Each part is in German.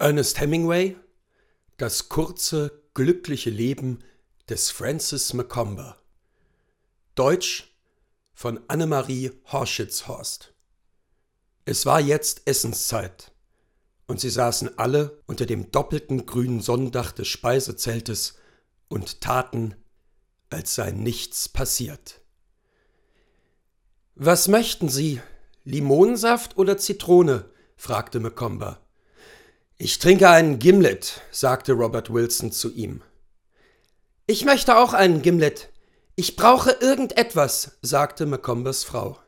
Ernest Hemingway Das kurze, glückliche Leben des Francis Macomber Deutsch von Annemarie Horschitzhorst Es war jetzt Essenszeit, und sie saßen alle unter dem doppelten grünen Sonnendach des Speisezeltes und taten, als sei nichts passiert. Was möchten Sie? Limonsaft oder Zitrone? fragte Macomber ich trinke einen Gimlet, sagte Robert Wilson zu ihm. Ich möchte auch einen Gimlet. Ich brauche irgendetwas, sagte Macombers Frau.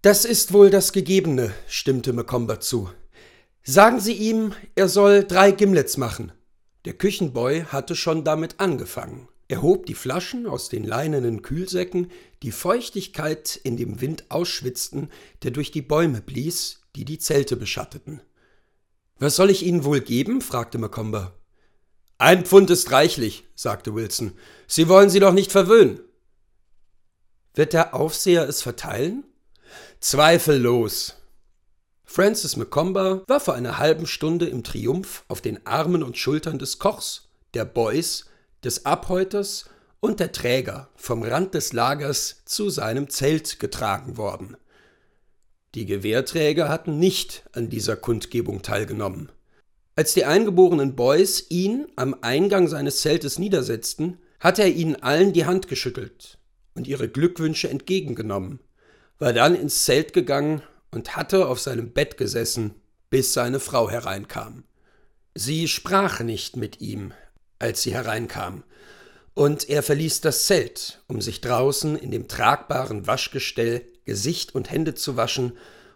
Das ist wohl das Gegebene, stimmte Macomber zu. Sagen Sie ihm, er soll drei Gimlets machen. Der Küchenboy hatte schon damit angefangen. Er hob die Flaschen aus den leinenen Kühlsäcken, die Feuchtigkeit in dem Wind ausschwitzten, der durch die Bäume blies, die die Zelte beschatteten. Was soll ich Ihnen wohl geben? fragte Macomber. Ein Pfund ist reichlich, sagte Wilson. Sie wollen sie doch nicht verwöhnen. Wird der Aufseher es verteilen? Zweifellos. Francis Macomber war vor einer halben Stunde im Triumph auf den Armen und Schultern des Kochs, der Boys, des Abhäuters und der Träger vom Rand des Lagers zu seinem Zelt getragen worden. Die Gewehrträger hatten nicht an dieser Kundgebung teilgenommen. Als die eingeborenen Boys ihn am Eingang seines Zeltes niedersetzten, hatte er ihnen allen die Hand geschüttelt und ihre Glückwünsche entgegengenommen, war dann ins Zelt gegangen und hatte auf seinem Bett gesessen, bis seine Frau hereinkam. Sie sprach nicht mit ihm, als sie hereinkam, und er verließ das Zelt, um sich draußen in dem tragbaren Waschgestell Gesicht und Hände zu waschen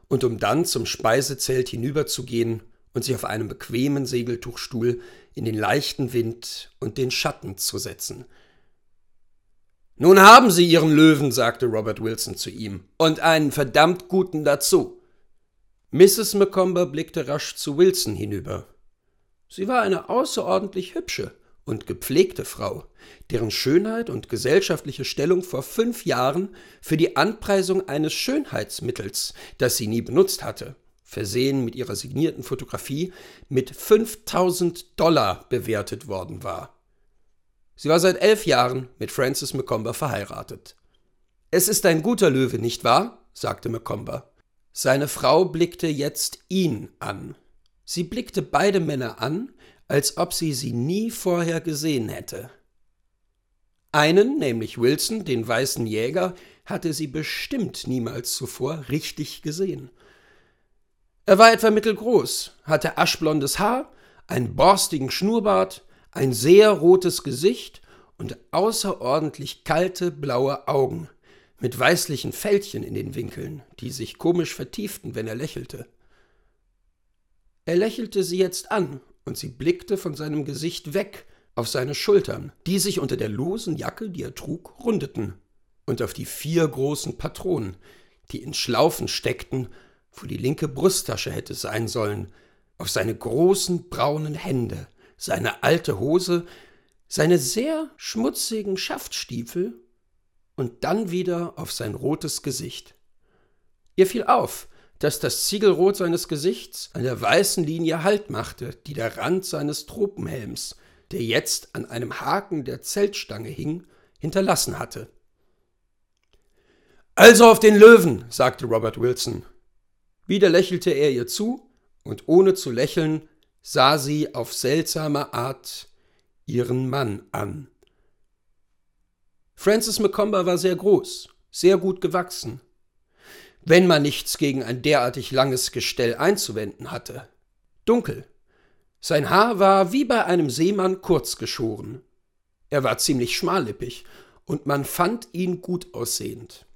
und um dann zum Speisezelt hinüberzugehen und sich auf einem bequemen Segeltuchstuhl in den leichten Wind und den Schatten zu setzen. Nun haben Sie Ihren Löwen, sagte Robert Wilson zu ihm, und einen verdammt guten dazu. Mrs. McComber blickte rasch zu Wilson hinüber. Sie war eine außerordentlich hübsche, und gepflegte Frau, deren Schönheit und gesellschaftliche Stellung vor fünf Jahren für die Anpreisung eines Schönheitsmittels, das sie nie benutzt hatte, versehen mit ihrer signierten Fotografie, mit 5000 Dollar bewertet worden war. Sie war seit elf Jahren mit Francis McComber verheiratet. Es ist ein guter Löwe, nicht wahr? sagte McComber. Seine Frau blickte jetzt ihn an. Sie blickte beide Männer an als ob sie sie nie vorher gesehen hätte. Einen, nämlich Wilson, den weißen Jäger, hatte sie bestimmt niemals zuvor richtig gesehen. Er war etwa mittelgroß, hatte aschblondes Haar, einen borstigen Schnurrbart, ein sehr rotes Gesicht und außerordentlich kalte blaue Augen mit weißlichen Fältchen in den Winkeln, die sich komisch vertieften, wenn er lächelte. Er lächelte sie jetzt an und sie blickte von seinem Gesicht weg auf seine Schultern, die sich unter der losen Jacke, die er trug, rundeten, und auf die vier großen Patronen, die in Schlaufen steckten, wo die linke Brusttasche hätte sein sollen, auf seine großen braunen Hände, seine alte Hose, seine sehr schmutzigen Schaftstiefel und dann wieder auf sein rotes Gesicht. Ihr fiel auf, dass das Ziegelrot seines Gesichts an der weißen Linie Halt machte, die der Rand seines Tropenhelms, der jetzt an einem Haken der Zeltstange hing, hinterlassen hatte. Also auf den Löwen, sagte Robert Wilson. Wieder lächelte er ihr zu, und ohne zu lächeln sah sie auf seltsame Art ihren Mann an. Francis McComber war sehr groß, sehr gut gewachsen, wenn man nichts gegen ein derartig langes Gestell einzuwenden hatte. Dunkel. Sein Haar war wie bei einem Seemann kurz geschoren. Er war ziemlich schmallippig, und man fand ihn gut aussehend.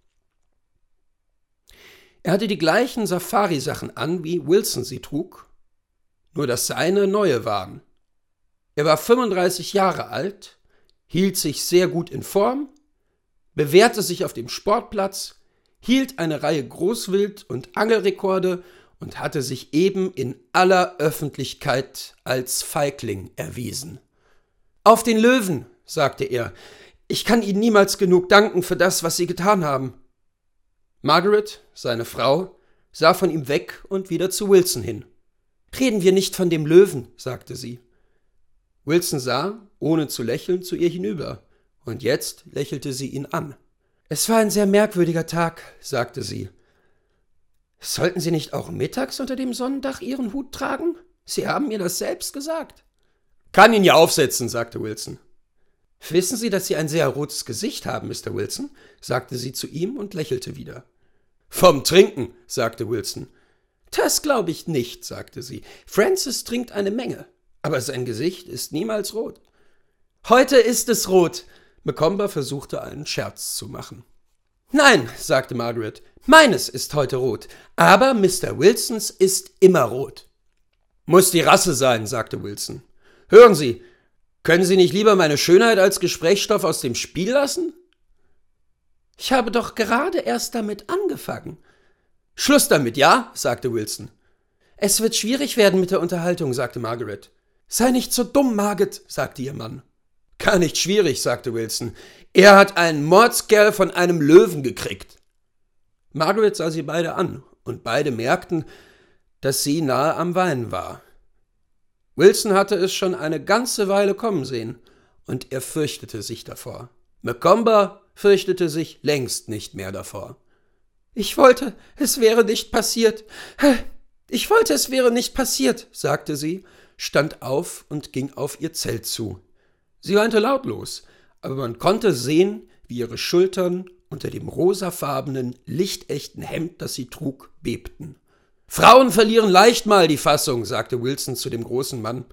Er hatte die gleichen Safari-Sachen an, wie Wilson sie trug, nur dass seine neue waren. Er war 35 Jahre alt, hielt sich sehr gut in Form, bewährte sich auf dem Sportplatz hielt eine Reihe Großwild- und Angelrekorde und hatte sich eben in aller Öffentlichkeit als Feigling erwiesen. Auf den Löwen, sagte er, ich kann Ihnen niemals genug danken für das, was Sie getan haben. Margaret, seine Frau, sah von ihm weg und wieder zu Wilson hin. Reden wir nicht von dem Löwen, sagte sie. Wilson sah, ohne zu lächeln, zu ihr hinüber, und jetzt lächelte sie ihn an. Es war ein sehr merkwürdiger Tag, sagte sie. Sollten Sie nicht auch mittags unter dem Sonnendach Ihren Hut tragen? Sie haben mir das selbst gesagt. Kann ihn ja aufsetzen, sagte Wilson. Wissen Sie, dass Sie ein sehr rotes Gesicht haben, Mr. Wilson? sagte sie zu ihm und lächelte wieder. Vom Trinken, sagte Wilson. Das glaube ich nicht, sagte sie. Francis trinkt eine Menge, aber sein Gesicht ist niemals rot. Heute ist es rot, Macomber versuchte einen Scherz zu machen. Nein, sagte Margaret, meines ist heute rot, aber Mr. Wilsons ist immer rot. Muss die Rasse sein, sagte Wilson. Hören Sie, können Sie nicht lieber meine Schönheit als Gesprächsstoff aus dem Spiel lassen? Ich habe doch gerade erst damit angefangen. Schluss damit, ja? sagte Wilson. Es wird schwierig werden mit der Unterhaltung, sagte Margaret. Sei nicht so dumm, Margaret, sagte ihr Mann. Gar nicht schwierig, sagte Wilson. Er hat einen Mordskerl von einem Löwen gekriegt. Margaret sah sie beide an, und beide merkten, dass sie nahe am Weinen war. Wilson hatte es schon eine ganze Weile kommen sehen, und er fürchtete sich davor. Macomber fürchtete sich längst nicht mehr davor. Ich wollte, es wäre nicht passiert. Ich wollte, es wäre nicht passiert, sagte sie, stand auf und ging auf ihr Zelt zu. Sie weinte lautlos, aber man konnte sehen, wie ihre Schultern unter dem rosafarbenen, lichtechten Hemd, das sie trug, bebten. Frauen verlieren leicht mal die Fassung, sagte Wilson zu dem großen Mann.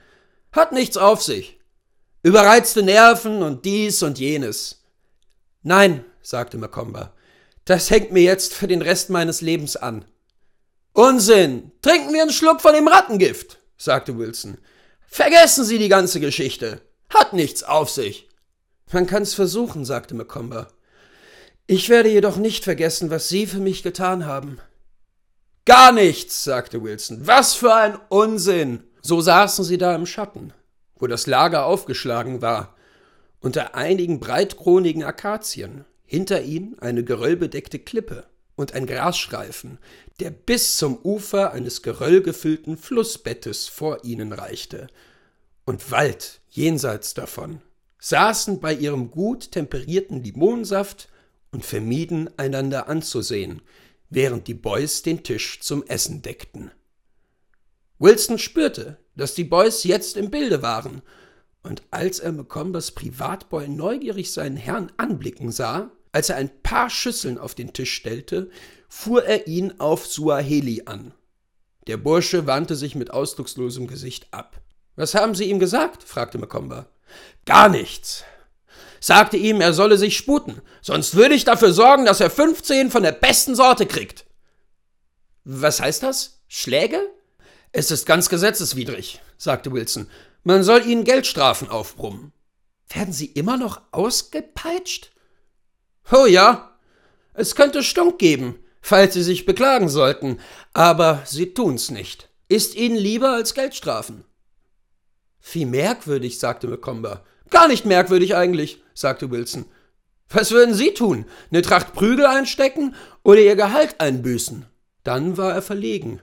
Hat nichts auf sich. Überreizte Nerven und dies und jenes. Nein, sagte Macomba, das hängt mir jetzt für den Rest meines Lebens an. Unsinn! Trinken wir einen Schluck von dem Rattengift, sagte Wilson. Vergessen Sie die ganze Geschichte. Hat nichts auf sich. Man kann's versuchen, sagte Macomber. Ich werde jedoch nicht vergessen, was Sie für mich getan haben. Gar nichts, sagte Wilson. Was für ein Unsinn. So saßen sie da im Schatten, wo das Lager aufgeschlagen war, unter einigen breitkronigen Akazien, hinter ihnen eine geröllbedeckte Klippe und ein Grasstreifen, der bis zum Ufer eines geröllgefüllten Flussbettes vor ihnen reichte. Und Wald jenseits davon, saßen bei ihrem gut temperierten Limonsaft und vermieden einander anzusehen, während die Boys den Tisch zum Essen deckten. Wilson spürte, dass die Boys jetzt im Bilde waren, und als er McCombers Privatboy neugierig seinen Herrn anblicken sah, als er ein paar Schüsseln auf den Tisch stellte, fuhr er ihn auf Suaheli an. Der Bursche wandte sich mit ausdruckslosem Gesicht ab. Was haben Sie ihm gesagt? fragte Macomba. Gar nichts. Sagte ihm, er solle sich sputen, sonst würde ich dafür sorgen, dass er 15 von der besten Sorte kriegt. Was heißt das? Schläge? Es ist ganz gesetzeswidrig, sagte Wilson. Man soll ihnen Geldstrafen aufbrummen. Werden sie immer noch ausgepeitscht? Oh ja, es könnte Stunk geben, falls sie sich beklagen sollten, aber sie tun's nicht. Ist ihnen lieber als Geldstrafen. Wie merkwürdig, sagte Macomber. Gar nicht merkwürdig eigentlich, sagte Wilson. Was würden Sie tun? Eine Tracht Prügel einstecken oder Ihr Gehalt einbüßen? Dann war er verlegen,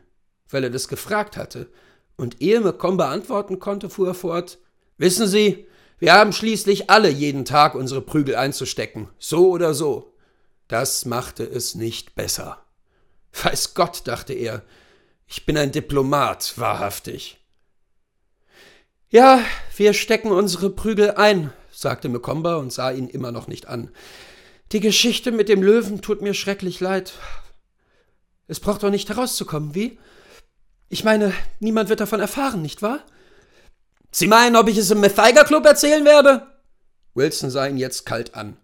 weil er das gefragt hatte. Und ehe Macomber antworten konnte, fuhr er fort: Wissen Sie, wir haben schließlich alle jeden Tag unsere Prügel einzustecken, so oder so. Das machte es nicht besser. Weiß Gott, dachte er, ich bin ein Diplomat, wahrhaftig. Ja, wir stecken unsere Prügel ein, sagte Mekomba und sah ihn immer noch nicht an. Die Geschichte mit dem Löwen tut mir schrecklich leid. Es braucht doch nicht herauszukommen, wie? Ich meine, niemand wird davon erfahren, nicht wahr? Sie meinen, ob ich es im Matheiger Club erzählen werde? Wilson sah ihn jetzt kalt an.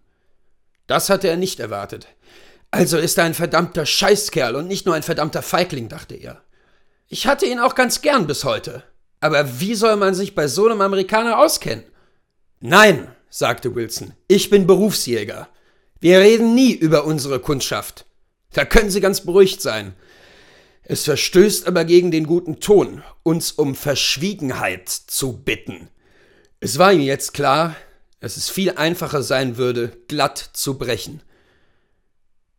Das hatte er nicht erwartet. Also ist er ein verdammter Scheißkerl und nicht nur ein verdammter Feigling, dachte er. Ich hatte ihn auch ganz gern bis heute. Aber wie soll man sich bei so einem Amerikaner auskennen? Nein, sagte Wilson, ich bin Berufsjäger. Wir reden nie über unsere Kundschaft. Da können Sie ganz beruhigt sein. Es verstößt aber gegen den guten Ton, uns um Verschwiegenheit zu bitten. Es war ihm jetzt klar, dass es viel einfacher sein würde, glatt zu brechen.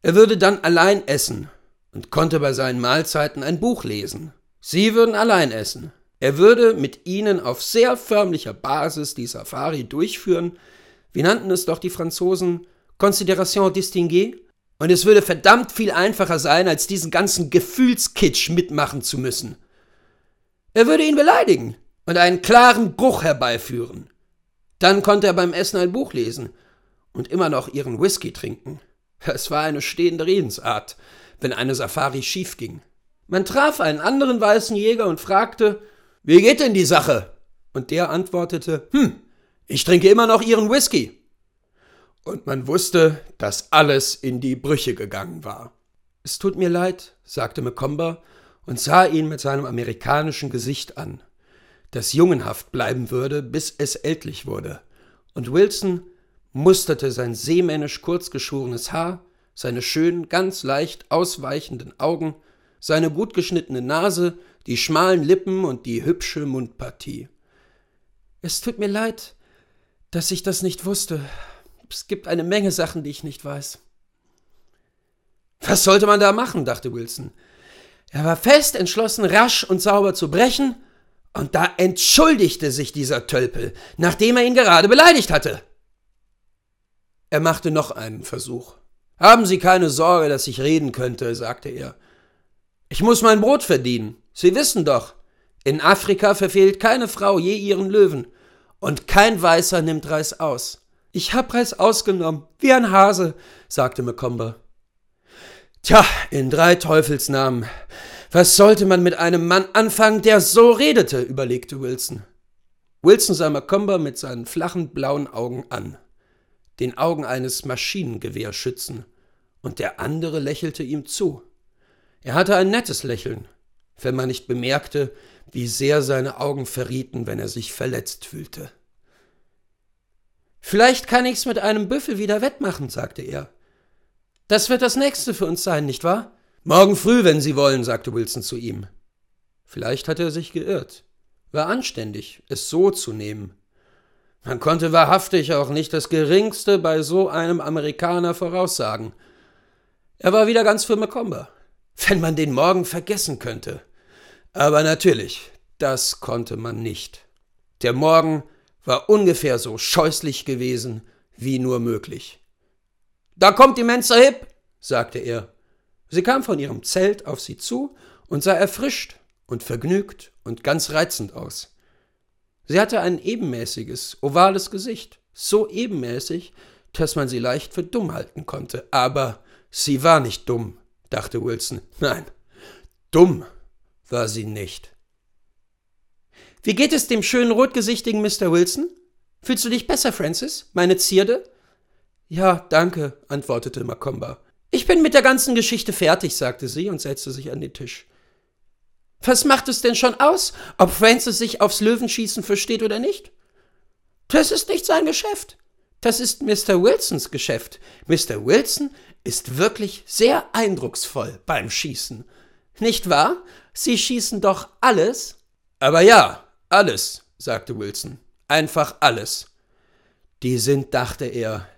Er würde dann allein essen und konnte bei seinen Mahlzeiten ein Buch lesen. Sie würden allein essen. Er würde mit ihnen auf sehr förmlicher Basis die Safari durchführen. Wie nannten es doch die Franzosen Considération distinguée. Und es würde verdammt viel einfacher sein, als diesen ganzen Gefühlskitsch mitmachen zu müssen. Er würde ihn beleidigen und einen klaren Bruch herbeiführen. Dann konnte er beim Essen ein Buch lesen und immer noch ihren Whisky trinken. Es war eine stehende Redensart, wenn eine Safari schief ging. Man traf einen anderen weißen Jäger und fragte, wie geht denn die Sache? Und der antwortete, Hm, ich trinke immer noch Ihren Whisky. Und man wusste, dass alles in die Brüche gegangen war. Es tut mir leid, sagte Mecomber und sah ihn mit seinem amerikanischen Gesicht an, das jungenhaft bleiben würde, bis es ältlich wurde. Und Wilson musterte sein seemännisch kurzgeschorenes Haar, seine schönen, ganz leicht ausweichenden Augen, seine gut geschnittene Nase die schmalen Lippen und die hübsche Mundpartie. Es tut mir leid, dass ich das nicht wusste. Es gibt eine Menge Sachen, die ich nicht weiß. Was sollte man da machen? dachte Wilson. Er war fest entschlossen, rasch und sauber zu brechen, und da entschuldigte sich dieser Tölpel, nachdem er ihn gerade beleidigt hatte. Er machte noch einen Versuch. Haben Sie keine Sorge, dass ich reden könnte, sagte er. Ich muss mein Brot verdienen. Sie wissen doch, in Afrika verfehlt keine Frau je ihren Löwen und kein Weißer nimmt Reis aus. Ich hab Reis ausgenommen, wie ein Hase, sagte Mekomba. Tja, in drei Teufelsnamen. Was sollte man mit einem Mann anfangen, der so redete, überlegte Wilson. Wilson sah Macomber mit seinen flachen blauen Augen an, den Augen eines Maschinengewehrschützen, und der andere lächelte ihm zu. Er hatte ein nettes Lächeln, wenn man nicht bemerkte, wie sehr seine Augen verrieten, wenn er sich verletzt fühlte. Vielleicht kann ich's mit einem Büffel wieder wettmachen, sagte er. Das wird das nächste für uns sein, nicht wahr? Morgen früh, wenn Sie wollen, sagte Wilson zu ihm. Vielleicht hatte er sich geirrt. War anständig, es so zu nehmen. Man konnte wahrhaftig auch nicht das Geringste bei so einem Amerikaner voraussagen. Er war wieder ganz für Macomber. Wenn man den morgen vergessen könnte. Aber natürlich, das konnte man nicht. Der Morgen war ungefähr so scheußlich gewesen wie nur möglich. Da kommt die Mensa Hip, sagte er. Sie kam von ihrem Zelt auf sie zu und sah erfrischt und vergnügt und ganz reizend aus. Sie hatte ein ebenmäßiges, ovales Gesicht, so ebenmäßig, dass man sie leicht für dumm halten konnte. Aber sie war nicht dumm, dachte Wilson. Nein, dumm war sie nicht. Wie geht es dem schönen rotgesichtigen Mr. Wilson? Fühlst du dich besser, Francis, meine Zierde? Ja, danke, antwortete Macomba. Ich bin mit der ganzen Geschichte fertig, sagte sie und setzte sich an den Tisch. Was macht es denn schon aus, ob Francis sich aufs Löwenschießen versteht oder nicht? Das ist nicht sein Geschäft. Das ist Mr. Wilsons Geschäft. Mr. Wilson ist wirklich sehr eindrucksvoll beim Schießen. Nicht wahr? Sie schießen doch alles? Aber ja, alles, sagte Wilson. Einfach alles. Die sind, dachte er,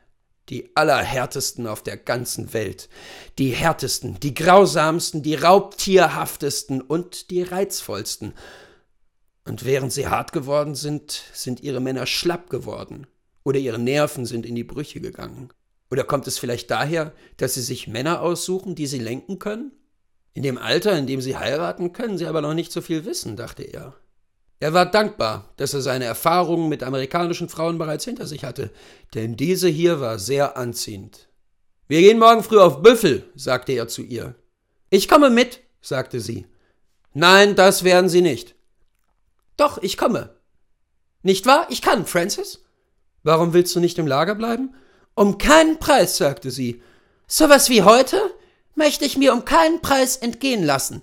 die allerhärtesten auf der ganzen Welt. Die härtesten, die grausamsten, die raubtierhaftesten und die reizvollsten. Und während sie hart geworden sind, sind ihre Männer schlapp geworden. Oder ihre Nerven sind in die Brüche gegangen. Oder kommt es vielleicht daher, dass sie sich Männer aussuchen, die sie lenken können? In dem Alter, in dem sie heiraten, können sie aber noch nicht so viel wissen, dachte er. Er war dankbar, dass er seine Erfahrungen mit amerikanischen Frauen bereits hinter sich hatte, denn diese hier war sehr anziehend. Wir gehen morgen früh auf Büffel, sagte er zu ihr. Ich komme mit, sagte sie. Nein, das werden Sie nicht. Doch, ich komme. Nicht wahr? Ich kann, Francis. Warum willst du nicht im Lager bleiben? Um keinen Preis, sagte sie. So was wie heute? möchte ich mir um keinen Preis entgehen lassen.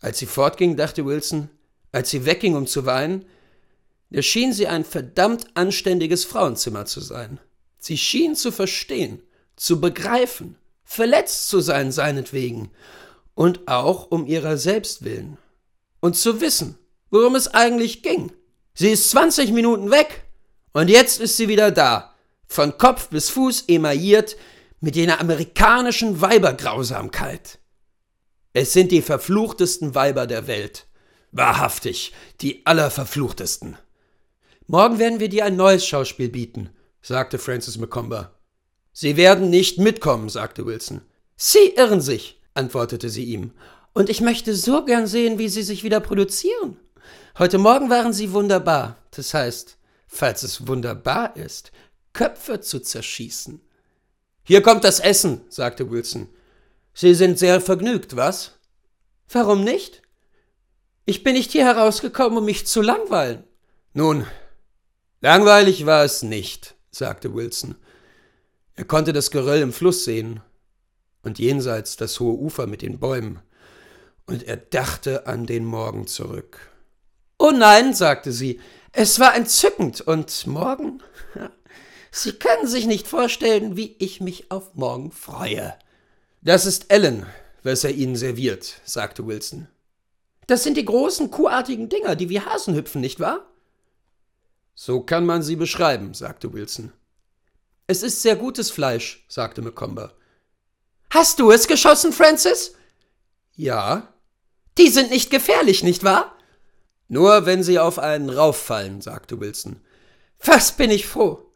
Als sie fortging, dachte Wilson, als sie wegging, um zu weinen, da schien sie ein verdammt anständiges Frauenzimmer zu sein. Sie schien zu verstehen, zu begreifen, verletzt zu sein seinetwegen und auch um ihrer selbst willen. Und zu wissen, worum es eigentlich ging. Sie ist 20 Minuten weg und jetzt ist sie wieder da, von Kopf bis Fuß emailliert, mit jener amerikanischen Weibergrausamkeit. Es sind die verfluchtesten Weiber der Welt. Wahrhaftig, die allerverfluchtesten. Morgen werden wir dir ein neues Schauspiel bieten, sagte Francis McComber. Sie werden nicht mitkommen, sagte Wilson. Sie irren sich, antwortete sie ihm. Und ich möchte so gern sehen, wie Sie sich wieder produzieren. Heute Morgen waren Sie wunderbar. Das heißt, falls es wunderbar ist, Köpfe zu zerschießen. Hier kommt das Essen, sagte Wilson. Sie sind sehr vergnügt, was? Warum nicht? Ich bin nicht hier herausgekommen, um mich zu langweilen. Nun, langweilig war es nicht, sagte Wilson. Er konnte das Geröll im Fluss sehen und jenseits das hohe Ufer mit den Bäumen, und er dachte an den Morgen zurück. Oh nein, sagte sie, es war entzückend, und morgen? Sie können sich nicht vorstellen, wie ich mich auf morgen freue. Das ist Ellen, was er Ihnen serviert, sagte Wilson. Das sind die großen, kuhartigen Dinger, die wie Hasen hüpfen, nicht wahr? So kann man sie beschreiben, sagte Wilson. Es ist sehr gutes Fleisch, sagte Micomber. Hast du es geschossen, Francis? Ja. Die sind nicht gefährlich, nicht wahr? Nur wenn sie auf einen rauffallen, sagte Wilson. Was bin ich froh.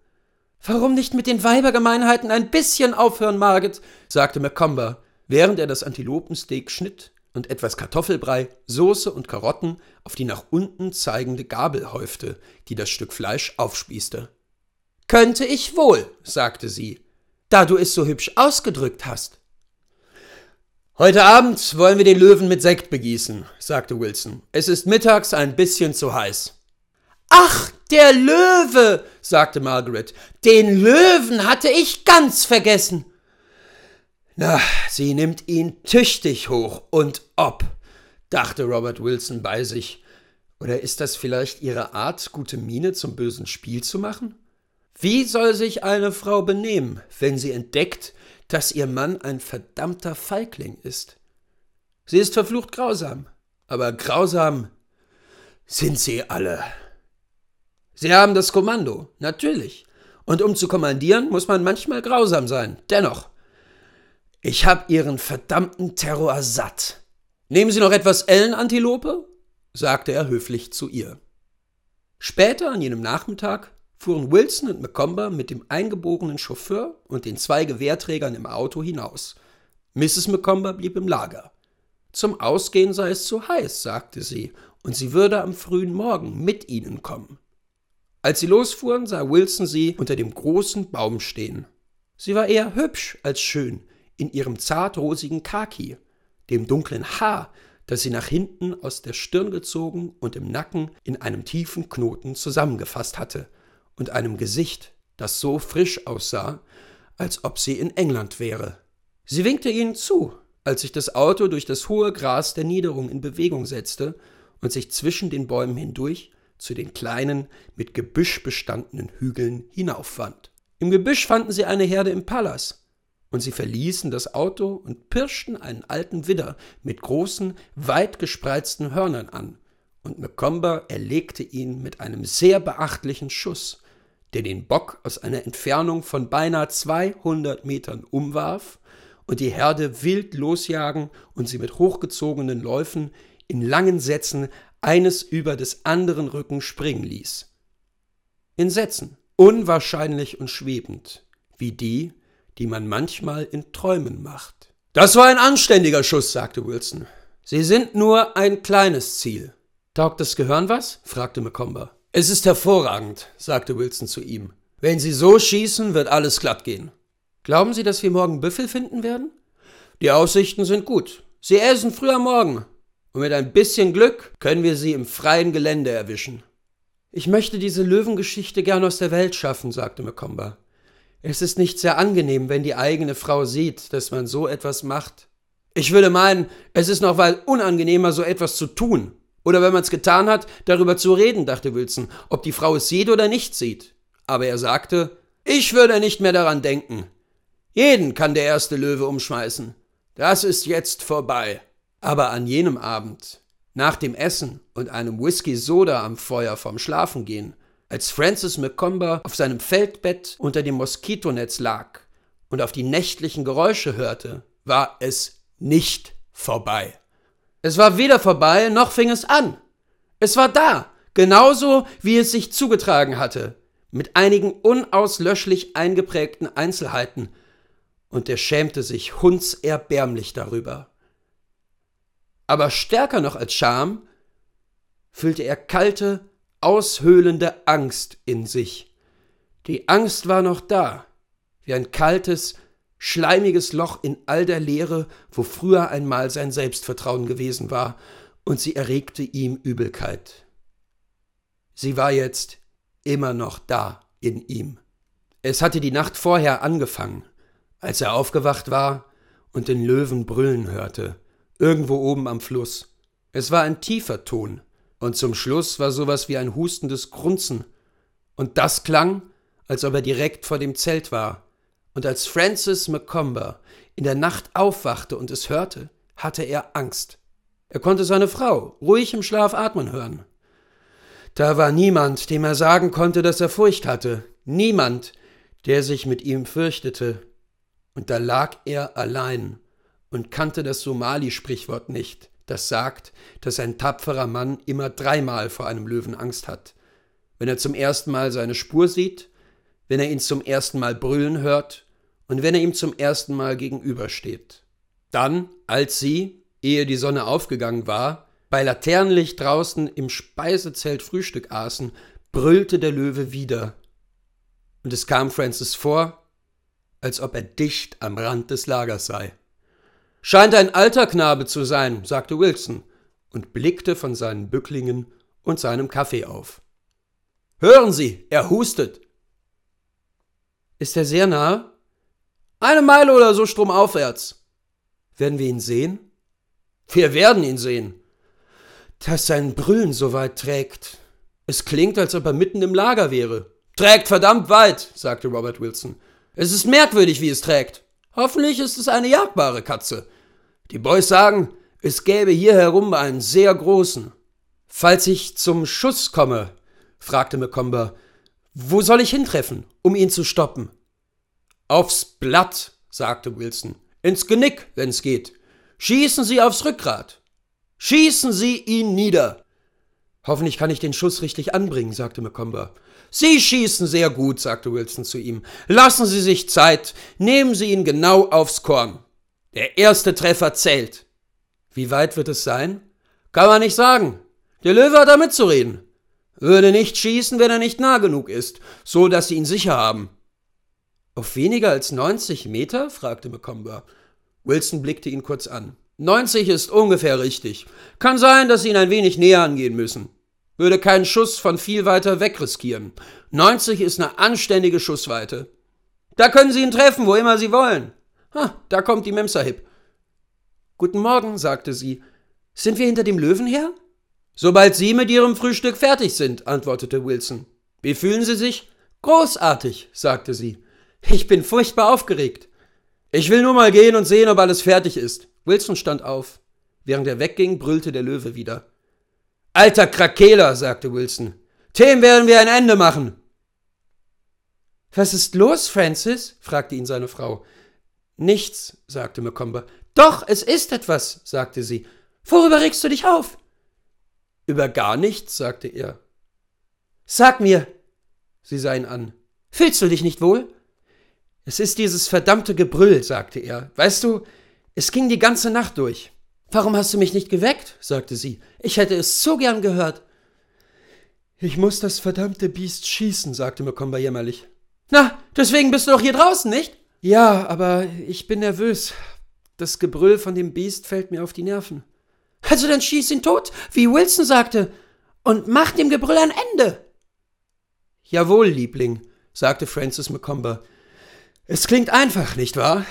Warum nicht mit den Weibergemeinheiten ein bisschen aufhören, Margit? sagte Macomber, während er das Antilopensteak schnitt und etwas Kartoffelbrei, Soße und Karotten auf die nach unten zeigende Gabel häufte, die das Stück Fleisch aufspießte. Könnte ich wohl, sagte sie, da du es so hübsch ausgedrückt hast. Heute Abend wollen wir den Löwen mit Sekt begießen, sagte Wilson. Es ist mittags ein bisschen zu heiß. Ach, der Löwe, sagte Margaret. Den Löwen hatte ich ganz vergessen. Na, sie nimmt ihn tüchtig hoch und ob, dachte Robert Wilson bei sich. Oder ist das vielleicht ihre Art, gute Miene zum bösen Spiel zu machen? Wie soll sich eine Frau benehmen, wenn sie entdeckt, dass ihr Mann ein verdammter Feigling ist? Sie ist verflucht grausam, aber grausam sind sie alle. Sie haben das Kommando, natürlich. Und um zu kommandieren, muss man manchmal grausam sein. Dennoch. Ich hab Ihren verdammten Terror satt. Nehmen Sie noch etwas Ellenantilope? sagte er höflich zu ihr. Später an jenem Nachmittag fuhren Wilson und McComber mit dem eingeborenen Chauffeur und den zwei Gewehrträgern im Auto hinaus. Mrs. McComber blieb im Lager. Zum Ausgehen sei es zu heiß, sagte sie, und sie würde am frühen Morgen mit ihnen kommen. Als sie losfuhren, sah Wilson sie unter dem großen Baum stehen. Sie war eher hübsch als schön, in ihrem zartrosigen Khaki, dem dunklen Haar, das sie nach hinten aus der Stirn gezogen und im Nacken in einem tiefen Knoten zusammengefasst hatte, und einem Gesicht, das so frisch aussah, als ob sie in England wäre. Sie winkte ihnen zu, als sich das Auto durch das hohe Gras der Niederung in Bewegung setzte und sich zwischen den Bäumen hindurch zu den kleinen, mit Gebüsch bestandenen Hügeln hinaufwand. Im Gebüsch fanden sie eine Herde im Palas. und sie verließen das Auto und pirschten einen alten Widder mit großen, weit gespreizten Hörnern an und Mekomba erlegte ihn mit einem sehr beachtlichen Schuss, der den Bock aus einer Entfernung von beinahe 200 Metern umwarf und die Herde wild losjagen und sie mit hochgezogenen Läufen in langen Sätzen eines über des anderen Rücken springen ließ. In Sätzen, unwahrscheinlich und schwebend, wie die, die man manchmal in Träumen macht. Das war ein anständiger Schuss, sagte Wilson. Sie sind nur ein kleines Ziel. Taugt das Gehirn was? fragte Macomber. Es ist hervorragend, sagte Wilson zu ihm. Wenn Sie so schießen, wird alles glatt gehen. Glauben Sie, dass wir morgen Büffel finden werden? Die Aussichten sind gut. Sie essen früh am Morgen. Und mit ein bisschen Glück können wir sie im freien Gelände erwischen. Ich möchte diese Löwengeschichte gern aus der Welt schaffen, sagte Mekomba. Es ist nicht sehr angenehm, wenn die eigene Frau sieht, dass man so etwas macht. Ich würde meinen, es ist noch weil unangenehmer, so etwas zu tun. Oder wenn man es getan hat, darüber zu reden, dachte Wilson, ob die Frau es sieht oder nicht sieht. Aber er sagte, ich würde nicht mehr daran denken. Jeden kann der erste Löwe umschmeißen. Das ist jetzt vorbei. Aber an jenem Abend, nach dem Essen und einem Whisky-Soda am Feuer vorm Schlafengehen, als Francis McComber auf seinem Feldbett unter dem Moskitonetz lag und auf die nächtlichen Geräusche hörte, war es nicht vorbei. Es war weder vorbei, noch fing es an. Es war da, genauso wie es sich zugetragen hatte, mit einigen unauslöschlich eingeprägten Einzelheiten, und er schämte sich hundserbärmlich darüber. Aber stärker noch als Scham fühlte er kalte, aushöhlende Angst in sich. Die Angst war noch da, wie ein kaltes, schleimiges Loch in all der Leere, wo früher einmal sein Selbstvertrauen gewesen war, und sie erregte ihm Übelkeit. Sie war jetzt immer noch da in ihm. Es hatte die Nacht vorher angefangen, als er aufgewacht war und den Löwen brüllen hörte irgendwo oben am Fluss. Es war ein tiefer Ton, und zum Schluss war sowas wie ein hustendes Grunzen. Und das klang, als ob er direkt vor dem Zelt war. Und als Francis McComber in der Nacht aufwachte und es hörte, hatte er Angst. Er konnte seine Frau ruhig im Schlaf atmen hören. Da war niemand, dem er sagen konnte, dass er Furcht hatte, niemand, der sich mit ihm fürchtete. Und da lag er allein und kannte das Somali-Sprichwort nicht, das sagt, dass ein tapferer Mann immer dreimal vor einem Löwen Angst hat. Wenn er zum ersten Mal seine Spur sieht, wenn er ihn zum ersten Mal brüllen hört und wenn er ihm zum ersten Mal gegenübersteht. Dann, als sie, ehe die Sonne aufgegangen war, bei Laternenlicht draußen im Speisezelt Frühstück aßen, brüllte der Löwe wieder. Und es kam Francis vor, als ob er dicht am Rand des Lagers sei. Scheint ein alter Knabe zu sein, sagte Wilson und blickte von seinen Bücklingen und seinem Kaffee auf. Hören Sie, er hustet. Ist er sehr nah? Eine Meile oder so stromaufwärts. Werden wir ihn sehen? Wir werden ihn sehen. Dass sein Brüllen so weit trägt. Es klingt, als ob er mitten im Lager wäre. Trägt verdammt weit, sagte Robert Wilson. Es ist merkwürdig, wie es trägt. Hoffentlich ist es eine jagbare Katze. Die Boys sagen, es gäbe hier herum einen sehr großen. Falls ich zum Schuss komme, fragte Mecomber, wo soll ich hintreffen, um ihn zu stoppen? Aufs Blatt, sagte Wilson. Ins Genick, wenn's geht. Schießen Sie aufs Rückgrat. Schießen Sie ihn nieder. Hoffentlich kann ich den Schuss richtig anbringen, sagte Mecomber. Sie schießen sehr gut, sagte Wilson zu ihm. Lassen Sie sich Zeit, nehmen Sie ihn genau aufs Korn. Der erste Treffer zählt. Wie weit wird es sein? Kann man nicht sagen. Der Löwe hat damit zu reden. Würde nicht schießen, wenn er nicht nah genug ist, so dass sie ihn sicher haben. Auf weniger als 90 Meter? fragte Macomber. Wilson blickte ihn kurz an. 90 ist ungefähr richtig. Kann sein, dass Sie ihn ein wenig näher angehen müssen würde keinen Schuss von viel weiter weg riskieren. 90 ist eine anständige Schussweite. Da können Sie ihn treffen, wo immer Sie wollen. Ha, da kommt die Memsahib. Guten Morgen, sagte sie. Sind wir hinter dem Löwen her? Sobald Sie mit Ihrem Frühstück fertig sind, antwortete Wilson. Wie fühlen Sie sich? Großartig, sagte sie. Ich bin furchtbar aufgeregt. Ich will nur mal gehen und sehen, ob alles fertig ist. Wilson stand auf. Während er wegging, brüllte der Löwe wieder. Alter Krakeler, sagte Wilson. Dem werden wir ein Ende machen. Was ist los, Francis? fragte ihn seine Frau. Nichts, sagte McComber. Doch, es ist etwas, sagte sie. Worüber regst du dich auf? Über gar nichts, sagte er. Sag mir, sie sah ihn an. Fühlst du dich nicht wohl? Es ist dieses verdammte Gebrüll, sagte er. Weißt du, es ging die ganze Nacht durch. Warum hast du mich nicht geweckt? sagte sie. Ich hätte es so gern gehört. Ich muss das verdammte Biest schießen, sagte Mokomba jämmerlich. Na, deswegen bist du doch hier draußen, nicht? Ja, aber ich bin nervös. Das Gebrüll von dem Biest fällt mir auf die Nerven. Also dann schieß ihn tot, wie Wilson sagte, und mach dem Gebrüll ein Ende. Jawohl, Liebling, sagte Francis Macomber. Es klingt einfach, nicht wahr?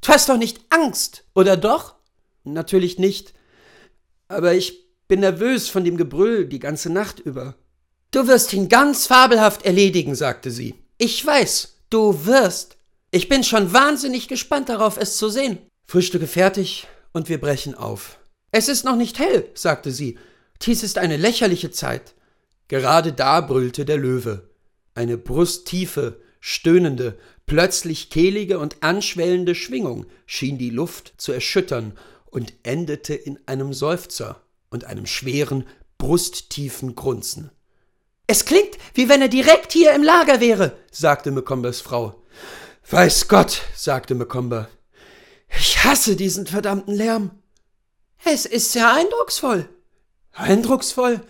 Du hast doch nicht Angst, oder doch? Natürlich nicht. Aber ich bin nervös von dem Gebrüll die ganze Nacht über. Du wirst ihn ganz fabelhaft erledigen, sagte sie. Ich weiß, du wirst. Ich bin schon wahnsinnig gespannt darauf, es zu sehen. Frühstücke fertig und wir brechen auf. Es ist noch nicht hell, sagte sie. Dies ist eine lächerliche Zeit. Gerade da brüllte der Löwe. Eine brusttiefe, stöhnende, plötzlich kehlige und anschwellende Schwingung schien die Luft zu erschüttern und endete in einem Seufzer und einem schweren, brusttiefen Grunzen. Es klingt, wie wenn er direkt hier im Lager wäre, sagte Mekombers Frau. Weiß Gott, sagte Mekomber. Ich hasse diesen verdammten Lärm. Es ist sehr eindrucksvoll. Eindrucksvoll?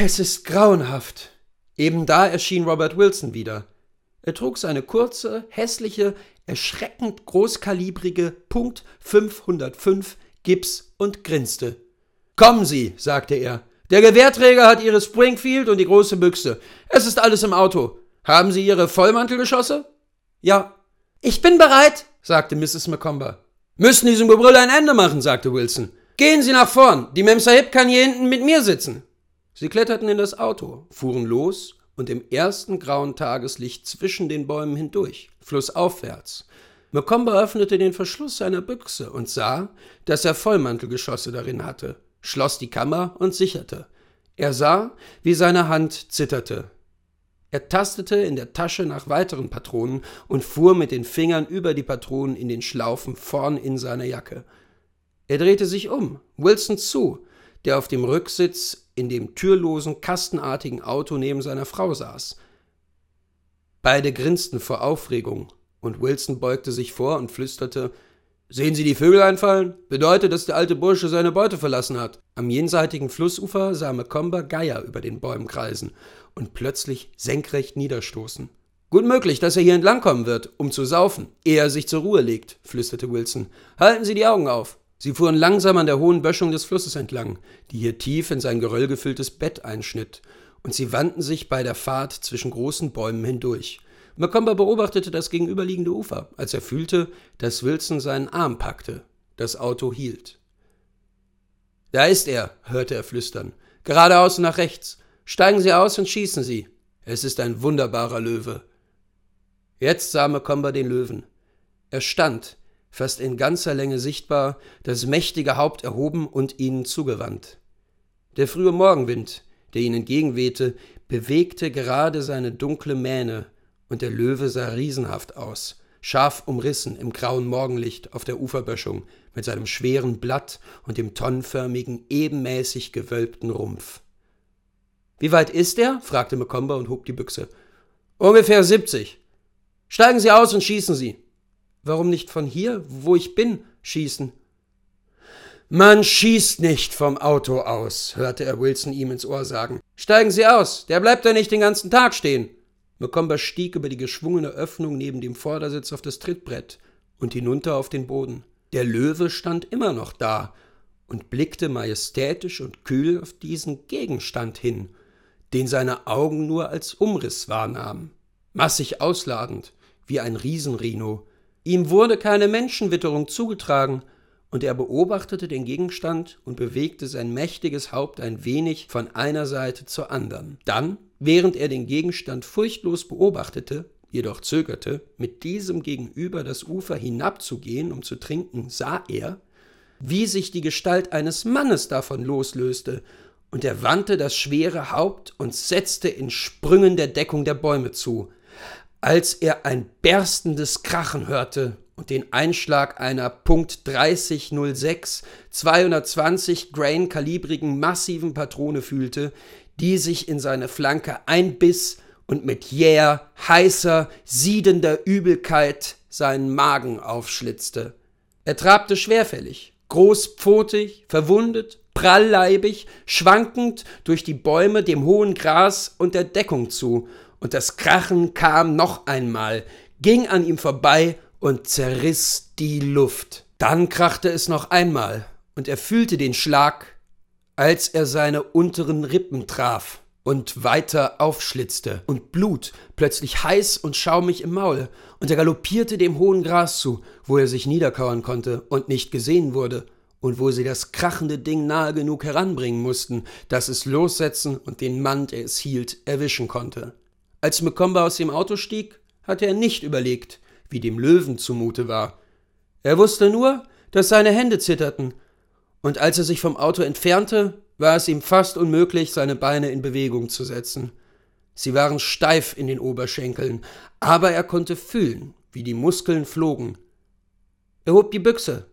Es ist grauenhaft. Eben da erschien Robert Wilson wieder. Er trug seine kurze, hässliche, erschreckend großkalibrige Punkt 505 Gips und grinste. Kommen Sie, sagte er. Der Gewehrträger hat Ihre Springfield und die große Büchse. Es ist alles im Auto. Haben Sie Ihre Vollmantelgeschosse? Ja. Ich bin bereit, sagte Mrs. McComber. Müssen diesem Gebrüll ein Ende machen, sagte Wilson. Gehen Sie nach vorn. Die Memsahib kann hier hinten mit mir sitzen. Sie kletterten in das Auto, fuhren los und im ersten grauen Tageslicht zwischen den Bäumen hindurch, flussaufwärts, Mokombo öffnete den Verschluss seiner Büchse und sah, dass er Vollmantelgeschosse darin hatte, schloss die Kammer und sicherte. Er sah, wie seine Hand zitterte. Er tastete in der Tasche nach weiteren Patronen und fuhr mit den Fingern über die Patronen in den Schlaufen vorn in seiner Jacke. Er drehte sich um, Wilson zu, der auf dem Rücksitz in dem türlosen, kastenartigen Auto neben seiner Frau saß. Beide grinsten vor Aufregung und Wilson beugte sich vor und flüsterte Sehen Sie die Vögel einfallen? Bedeutet, dass der alte Bursche seine Beute verlassen hat. Am jenseitigen Flussufer sah Macomber Geier über den Bäumen kreisen und plötzlich senkrecht niederstoßen. Gut möglich, dass er hier entlangkommen wird, um zu saufen, ehe er sich zur Ruhe legt, flüsterte Wilson. Halten Sie die Augen auf. Sie fuhren langsam an der hohen Böschung des Flusses entlang, die hier tief in sein geröllgefülltes Bett einschnitt, und sie wandten sich bei der Fahrt zwischen großen Bäumen hindurch – Macomber beobachtete das gegenüberliegende Ufer, als er fühlte, dass Wilson seinen Arm packte. Das Auto hielt. Da ist er, hörte er flüstern. Geradeaus nach rechts. Steigen Sie aus und schießen Sie. Es ist ein wunderbarer Löwe. Jetzt sah Macomber den Löwen. Er stand, fast in ganzer Länge sichtbar, das mächtige Haupt erhoben und ihnen zugewandt. Der frühe Morgenwind, der ihnen entgegenwehte, bewegte gerade seine dunkle Mähne, und der Löwe sah riesenhaft aus, scharf umrissen im grauen Morgenlicht auf der Uferböschung mit seinem schweren Blatt und dem tonnenförmigen, ebenmäßig gewölbten Rumpf. Wie weit ist er? fragte Mekomba und hob die Büchse. Ungefähr siebzig. Steigen Sie aus und schießen Sie. Warum nicht von hier, wo ich bin, schießen? Man schießt nicht vom Auto aus, hörte er Wilson ihm ins Ohr sagen. Steigen Sie aus, der bleibt ja nicht den ganzen Tag stehen. Mokomba stieg über die geschwungene Öffnung neben dem Vordersitz auf das Trittbrett und hinunter auf den Boden. Der Löwe stand immer noch da und blickte majestätisch und kühl auf diesen Gegenstand hin, den seine Augen nur als Umriss wahrnahmen. Massig ausladend, wie ein Riesenrino. Ihm wurde keine Menschenwitterung zugetragen, und er beobachtete den Gegenstand und bewegte sein mächtiges Haupt ein wenig von einer Seite zur anderen. Dann, während er den Gegenstand furchtlos beobachtete, jedoch zögerte, mit diesem gegenüber das Ufer hinabzugehen, um zu trinken, sah er, wie sich die Gestalt eines Mannes davon loslöste, und er wandte das schwere Haupt und setzte in Sprüngen der Deckung der Bäume zu. Als er ein berstendes Krachen hörte, und den Einschlag einer .3006 220 Grain kalibrigen massiven Patrone fühlte, die sich in seine Flanke einbiss und mit jäher, heißer, siedender Übelkeit seinen Magen aufschlitzte. Er trabte schwerfällig, großpfotig, verwundet, prallleibig, schwankend durch die Bäume, dem hohen Gras und der Deckung zu, und das Krachen kam noch einmal, ging an ihm vorbei und zerriss die Luft. Dann krachte es noch einmal, und er fühlte den Schlag, als er seine unteren Rippen traf und weiter aufschlitzte und Blut plötzlich heiß und schaumig im Maul, und er galoppierte dem hohen Gras zu, wo er sich niederkauern konnte und nicht gesehen wurde, und wo sie das krachende Ding nahe genug heranbringen mussten, dass es lossetzen und den Mann, der es hielt, erwischen konnte. Als Mekomba aus dem Auto stieg, hatte er nicht überlegt, wie dem Löwen zumute war. Er wusste nur, dass seine Hände zitterten, und als er sich vom Auto entfernte, war es ihm fast unmöglich, seine Beine in Bewegung zu setzen. Sie waren steif in den Oberschenkeln, aber er konnte fühlen, wie die Muskeln flogen. Er hob die Büchse,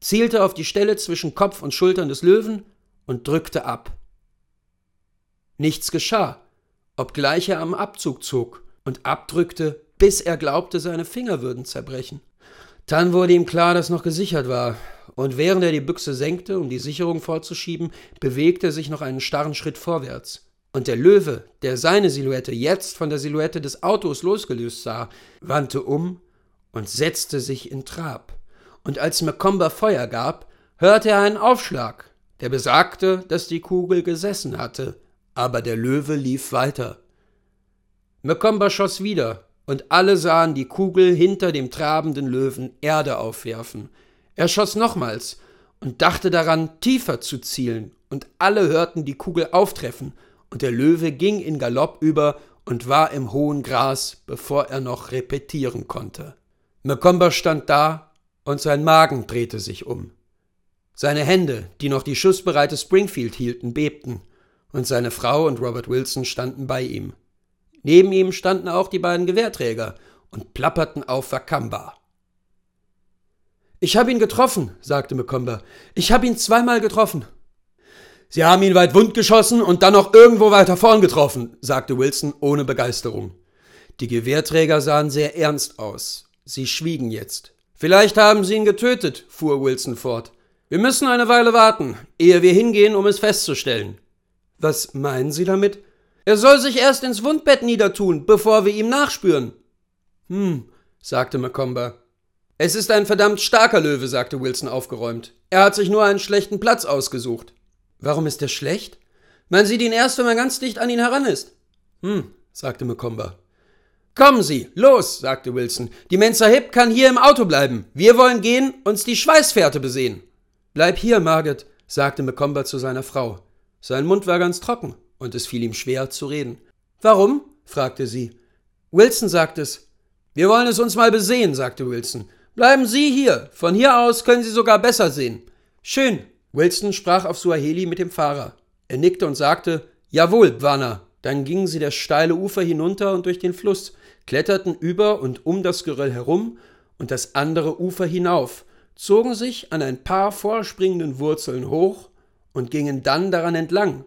zielte auf die Stelle zwischen Kopf und Schultern des Löwen und drückte ab. Nichts geschah, obgleich er am Abzug zog und abdrückte bis er glaubte, seine Finger würden zerbrechen. Dann wurde ihm klar, dass noch gesichert war, und während er die Büchse senkte, um die Sicherung vorzuschieben, bewegte er sich noch einen starren Schritt vorwärts. Und der Löwe, der seine Silhouette jetzt von der Silhouette des Autos losgelöst sah, wandte um und setzte sich in Trab. Und als Macomber Feuer gab, hörte er einen Aufschlag, der besagte, dass die Kugel gesessen hatte, aber der Löwe lief weiter. Macomber schoss wieder, und alle sahen die Kugel hinter dem trabenden Löwen Erde aufwerfen. Er schoss nochmals und dachte daran, tiefer zu zielen, und alle hörten die Kugel auftreffen, und der Löwe ging in Galopp über und war im hohen Gras, bevor er noch repetieren konnte. Mekomber stand da, und sein Magen drehte sich um. Seine Hände, die noch die schussbereite Springfield hielten, bebten, und seine Frau und Robert Wilson standen bei ihm. Neben ihm standen auch die beiden Gewehrträger und plapperten auf Wakamba. Ich habe ihn getroffen, sagte Mekomba. Ich habe ihn zweimal getroffen. Sie haben ihn weit wund geschossen und dann noch irgendwo weiter vorn getroffen, sagte Wilson ohne Begeisterung. Die Gewehrträger sahen sehr ernst aus. Sie schwiegen jetzt. Vielleicht haben sie ihn getötet, fuhr Wilson fort. Wir müssen eine Weile warten, ehe wir hingehen, um es festzustellen. Was meinen Sie damit? Er soll sich erst ins Wundbett niedertun, bevor wir ihm nachspüren. Hm, sagte Macomber. Es ist ein verdammt starker Löwe, sagte Wilson aufgeräumt. Er hat sich nur einen schlechten Platz ausgesucht. Warum ist er schlecht? Man sieht ihn erst, wenn man ganz dicht an ihn heran ist. Hm, sagte Macomber. Kommen Sie, los, sagte Wilson. Die Mensahib kann hier im Auto bleiben. Wir wollen gehen, uns die Schweißfährte besehen. Bleib hier, Margaret, sagte Macomber zu seiner Frau. Sein Mund war ganz trocken und es fiel ihm schwer zu reden. Warum? fragte sie. Wilson sagt es. Wir wollen es uns mal besehen, sagte Wilson. Bleiben Sie hier. Von hier aus können Sie sogar besser sehen. Schön. Wilson sprach auf Suaheli mit dem Fahrer. Er nickte und sagte Jawohl, Bwana. Dann gingen sie das steile Ufer hinunter und durch den Fluss, kletterten über und um das Geröll herum und das andere Ufer hinauf, zogen sich an ein paar vorspringenden Wurzeln hoch und gingen dann daran entlang,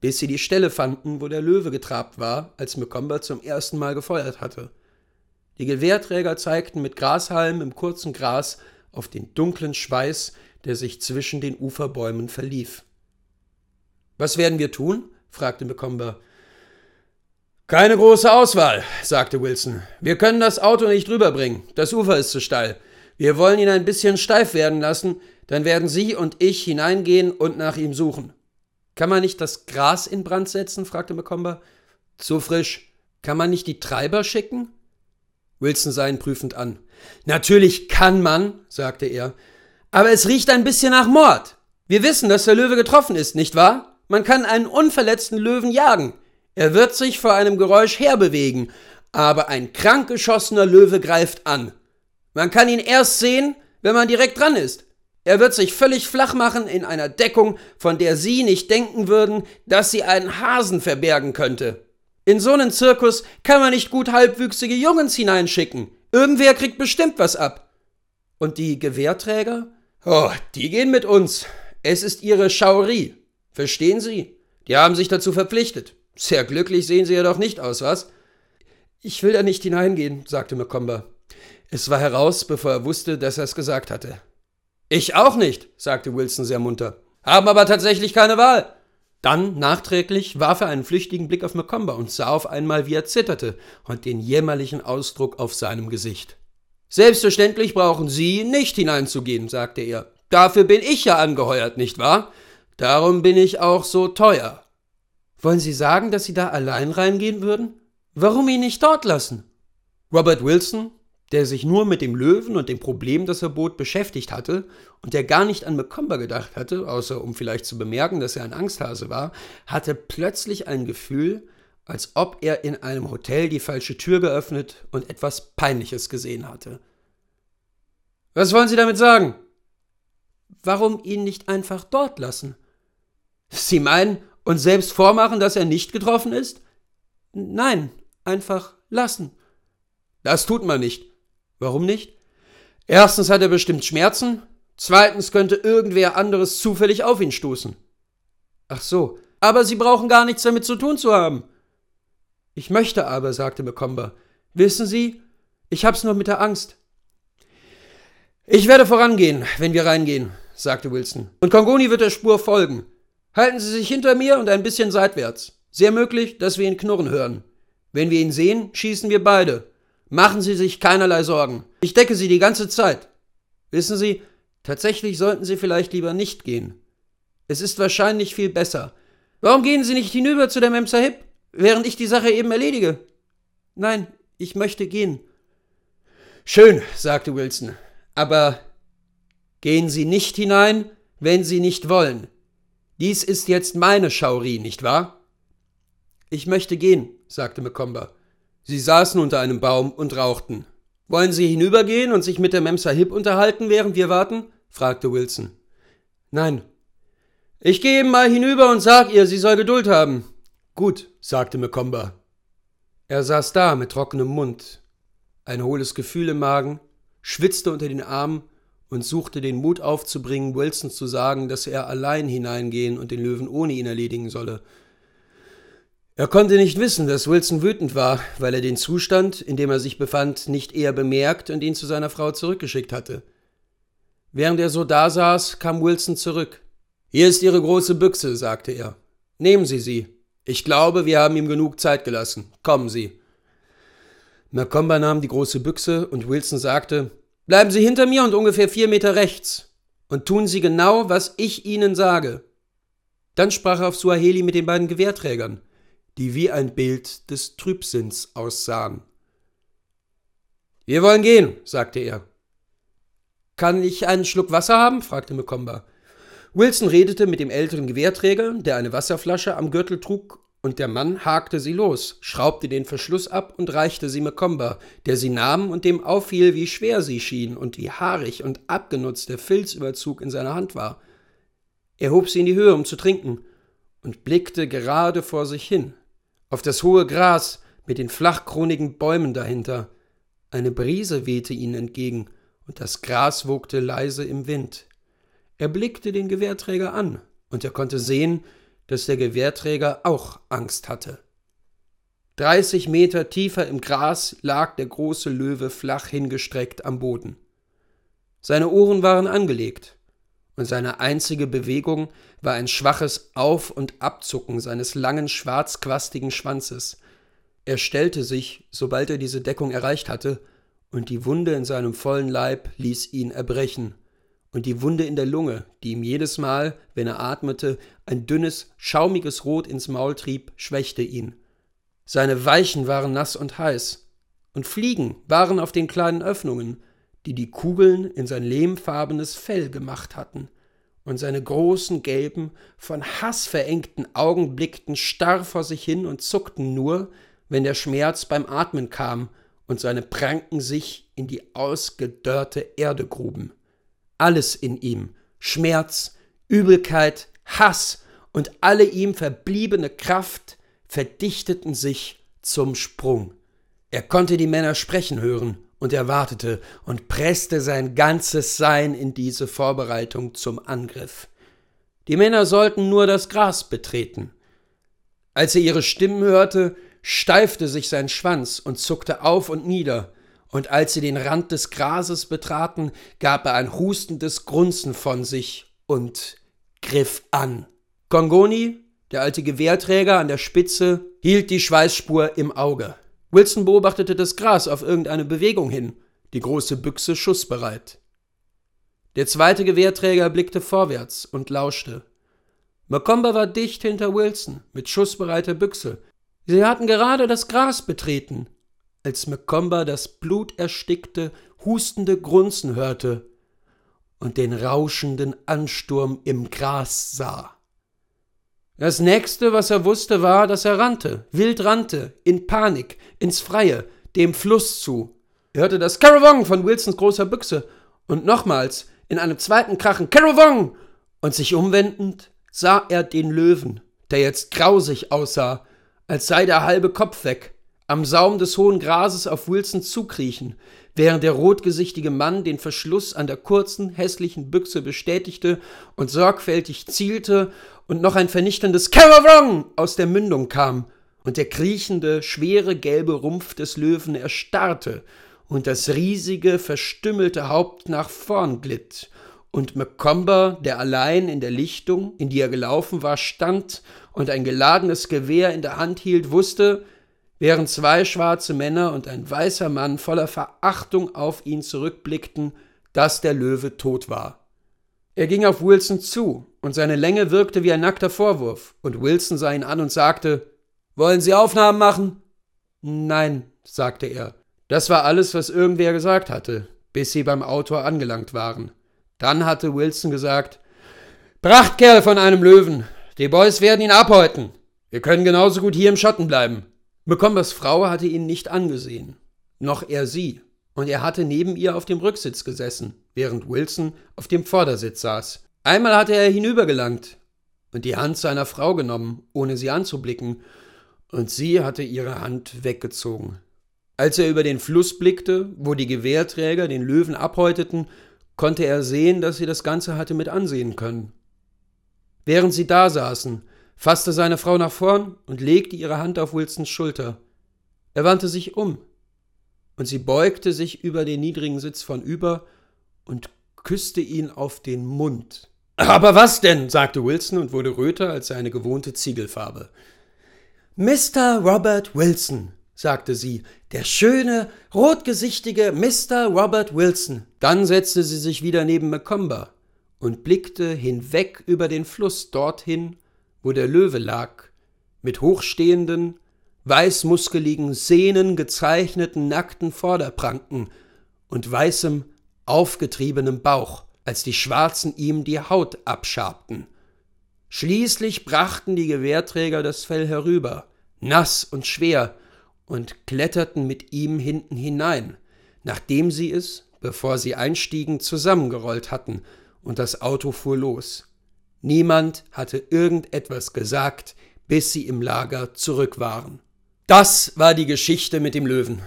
bis sie die Stelle fanden, wo der Löwe getrabt war, als Mekomba zum ersten Mal gefeuert hatte. Die Gewehrträger zeigten mit Grashalmen im kurzen Gras auf den dunklen Schweiß, der sich zwischen den Uferbäumen verlief. Was werden wir tun? fragte Mekomba. Keine große Auswahl, sagte Wilson. Wir können das Auto nicht rüberbringen. Das Ufer ist zu steil. Wir wollen ihn ein bisschen steif werden lassen, dann werden Sie und ich hineingehen und nach ihm suchen. Kann man nicht das Gras in Brand setzen? fragte Macomber. Zu frisch. Kann man nicht die Treiber schicken? Wilson sah ihn prüfend an. Natürlich kann man, sagte er. Aber es riecht ein bisschen nach Mord. Wir wissen, dass der Löwe getroffen ist, nicht wahr? Man kann einen unverletzten Löwen jagen. Er wird sich vor einem Geräusch herbewegen, aber ein krankgeschossener Löwe greift an. Man kann ihn erst sehen, wenn man direkt dran ist. Er wird sich völlig flach machen in einer Deckung, von der Sie nicht denken würden, dass sie einen Hasen verbergen könnte. In so einen Zirkus kann man nicht gut halbwüchsige Jungens hineinschicken. Irgendwer kriegt bestimmt was ab. Und die Gewehrträger? Oh, die gehen mit uns. Es ist ihre Schaurie. Verstehen Sie? Die haben sich dazu verpflichtet. Sehr glücklich sehen Sie ja doch nicht aus, was? Ich will da nicht hineingehen, sagte Mekomba. Es war heraus, bevor er wusste, dass er es gesagt hatte. Ich auch nicht, sagte Wilson sehr munter. Haben aber tatsächlich keine Wahl. Dann, nachträglich, warf er einen flüchtigen Blick auf Macomber und sah auf einmal, wie er zitterte und den jämmerlichen Ausdruck auf seinem Gesicht. Selbstverständlich brauchen Sie nicht hineinzugehen, sagte er. Dafür bin ich ja angeheuert, nicht wahr? Darum bin ich auch so teuer. Wollen Sie sagen, dass Sie da allein reingehen würden? Warum ihn nicht dort lassen? Robert Wilson, der sich nur mit dem Löwen und dem Problem, das er bot, beschäftigt hatte und der gar nicht an Mekomba gedacht hatte, außer um vielleicht zu bemerken, dass er ein Angsthase war, hatte plötzlich ein Gefühl, als ob er in einem Hotel die falsche Tür geöffnet und etwas Peinliches gesehen hatte. Was wollen Sie damit sagen? Warum ihn nicht einfach dort lassen? Sie meinen und selbst vormachen, dass er nicht getroffen ist? Nein, einfach lassen. Das tut man nicht. Warum nicht? Erstens hat er bestimmt Schmerzen, zweitens könnte irgendwer anderes zufällig auf ihn stoßen. Ach so, aber Sie brauchen gar nichts damit zu tun zu haben. Ich möchte aber, sagte Mekomba. Wissen Sie, ich hab's nur mit der Angst. Ich werde vorangehen, wenn wir reingehen, sagte Wilson. Und Kongoni wird der Spur folgen. Halten Sie sich hinter mir und ein bisschen seitwärts. Sehr möglich, dass wir ihn knurren hören. Wenn wir ihn sehen, schießen wir beide. Machen Sie sich keinerlei Sorgen. Ich decke Sie die ganze Zeit. Wissen Sie, tatsächlich sollten Sie vielleicht lieber nicht gehen. Es ist wahrscheinlich viel besser. Warum gehen Sie nicht hinüber zu der Memsahib, während ich die Sache eben erledige? Nein, ich möchte gehen. Schön, sagte Wilson, aber gehen Sie nicht hinein, wenn Sie nicht wollen. Dies ist jetzt meine Schaurie, nicht wahr? Ich möchte gehen, sagte McComber. Sie saßen unter einem Baum und rauchten. Wollen Sie hinübergehen und sich mit der Memsa Hip unterhalten, während wir warten? fragte Wilson. Nein. Ich gehe eben mal hinüber und sag ihr, sie soll Geduld haben. Gut, sagte Mekomba. Er saß da mit trockenem Mund, ein hohles Gefühl im Magen, schwitzte unter den Armen und suchte den Mut aufzubringen, Wilson zu sagen, dass er allein hineingehen und den Löwen ohne ihn erledigen solle, er konnte nicht wissen, dass Wilson wütend war, weil er den Zustand, in dem er sich befand, nicht eher bemerkt und ihn zu seiner Frau zurückgeschickt hatte. Während er so dasaß, kam Wilson zurück. Hier ist Ihre große Büchse, sagte er. Nehmen Sie sie. Ich glaube, wir haben ihm genug Zeit gelassen. Kommen Sie. Macomba nahm die große Büchse und Wilson sagte, Bleiben Sie hinter mir und ungefähr vier Meter rechts und tun Sie genau, was ich Ihnen sage. Dann sprach er auf Suaheli mit den beiden Gewehrträgern die wie ein Bild des Trübsinns aussahen. Wir wollen gehen, sagte er. Kann ich einen Schluck Wasser haben? fragte Mekomba. Wilson redete mit dem älteren Gewehrträger, der eine Wasserflasche am Gürtel trug, und der Mann hakte sie los, schraubte den Verschluss ab und reichte sie Mekomba, der sie nahm und dem auffiel, wie schwer sie schien und wie haarig und abgenutzt der Filzüberzug in seiner Hand war. Er hob sie in die Höhe, um zu trinken, und blickte gerade vor sich hin auf das hohe Gras mit den flachkronigen Bäumen dahinter. Eine Brise wehte ihnen entgegen, und das Gras wogte leise im Wind. Er blickte den Gewehrträger an, und er konnte sehen, dass der Gewehrträger auch Angst hatte. Dreißig Meter tiefer im Gras lag der große Löwe flach hingestreckt am Boden. Seine Ohren waren angelegt, und seine einzige Bewegung war ein schwaches Auf- und Abzucken seines langen, schwarzquastigen Schwanzes. Er stellte sich, sobald er diese Deckung erreicht hatte, und die Wunde in seinem vollen Leib ließ ihn erbrechen. Und die Wunde in der Lunge, die ihm jedes Mal, wenn er atmete, ein dünnes, schaumiges Rot ins Maul trieb, schwächte ihn. Seine Weichen waren nass und heiß, und Fliegen waren auf den kleinen Öffnungen, die die Kugeln in sein lehmfarbenes Fell gemacht hatten, und seine großen, gelben, von Hass verengten Augen blickten starr vor sich hin und zuckten nur, wenn der Schmerz beim Atmen kam und seine Pranken sich in die ausgedörrte Erde gruben. Alles in ihm, Schmerz, Übelkeit, Hass und alle ihm verbliebene Kraft verdichteten sich zum Sprung. Er konnte die Männer sprechen hören und er wartete und presste sein ganzes Sein in diese Vorbereitung zum Angriff. Die Männer sollten nur das Gras betreten. Als er ihre Stimmen hörte, steifte sich sein Schwanz und zuckte auf und nieder, und als sie den Rand des Grases betraten, gab er ein hustendes Grunzen von sich und griff an. Kongoni, der alte Gewehrträger an der Spitze, hielt die Schweißspur im Auge. Wilson beobachtete das Gras auf irgendeine Bewegung hin, die große Büchse schussbereit. Der zweite Gewehrträger blickte vorwärts und lauschte. Macomber war dicht hinter Wilson mit schussbereiter Büchse. Sie hatten gerade das Gras betreten, als Macomber das bluterstickte, hustende Grunzen hörte und den rauschenden Ansturm im Gras sah. Das nächste, was er wusste, war, dass er rannte, wild rannte, in Panik, ins Freie, dem Fluss zu. Er hörte das Caravong von Wilsons großer Büchse und nochmals in einem zweiten Krachen Caravong und sich umwendend sah er den Löwen, der jetzt grausig aussah, als sei der halbe Kopf weg, am Saum des hohen Grases auf Wilson zukriechen, während der rotgesichtige Mann den Verschluss an der kurzen, hässlichen Büchse bestätigte und sorgfältig zielte und noch ein vernichtendes Cameron aus der Mündung kam und der kriechende, schwere, gelbe Rumpf des Löwen erstarrte und das riesige, verstümmelte Haupt nach vorn glitt und McComber, der allein in der Lichtung, in die er gelaufen war, stand und ein geladenes Gewehr in der Hand hielt, wusste, während zwei schwarze Männer und ein weißer Mann voller Verachtung auf ihn zurückblickten, dass der Löwe tot war. Er ging auf Wilson zu, und seine Länge wirkte wie ein nackter Vorwurf, und Wilson sah ihn an und sagte Wollen Sie Aufnahmen machen? Nein, sagte er. Das war alles, was irgendwer gesagt hatte, bis sie beim Autor angelangt waren. Dann hatte Wilson gesagt Prachtkerl von einem Löwen. Die Boys werden ihn abhäuten. Wir können genauso gut hier im Schatten bleiben. Mekombas Frau hatte ihn nicht angesehen, noch er sie, und er hatte neben ihr auf dem Rücksitz gesessen, während Wilson auf dem Vordersitz saß. Einmal hatte er hinübergelangt und die Hand seiner Frau genommen, ohne sie anzublicken, und sie hatte ihre Hand weggezogen. Als er über den Fluss blickte, wo die Gewehrträger den Löwen abhäuteten, konnte er sehen, dass sie das Ganze hatte mit ansehen können. Während sie da saßen, fasste seine Frau nach vorn und legte ihre Hand auf Wilsons Schulter. Er wandte sich um, und sie beugte sich über den niedrigen Sitz von über und küsste ihn auf den Mund. Aber was denn? sagte Wilson und wurde röter als seine gewohnte Ziegelfarbe. Mr. Robert Wilson, sagte sie, der schöne, rotgesichtige Mr. Robert Wilson. Dann setzte sie sich wieder neben Macomber und blickte hinweg über den Fluss dorthin, wo der Löwe lag, mit hochstehenden, weißmuskeligen Sehnen gezeichneten nackten Vorderpranken und weißem, aufgetriebenem Bauch, als die Schwarzen ihm die Haut abschabten. Schließlich brachten die Gewehrträger das Fell herüber, nass und schwer, und kletterten mit ihm hinten hinein, nachdem sie es, bevor sie einstiegen, zusammengerollt hatten, und das Auto fuhr los. Niemand hatte irgendetwas gesagt, bis sie im Lager zurück waren. Das war die Geschichte mit dem Löwen.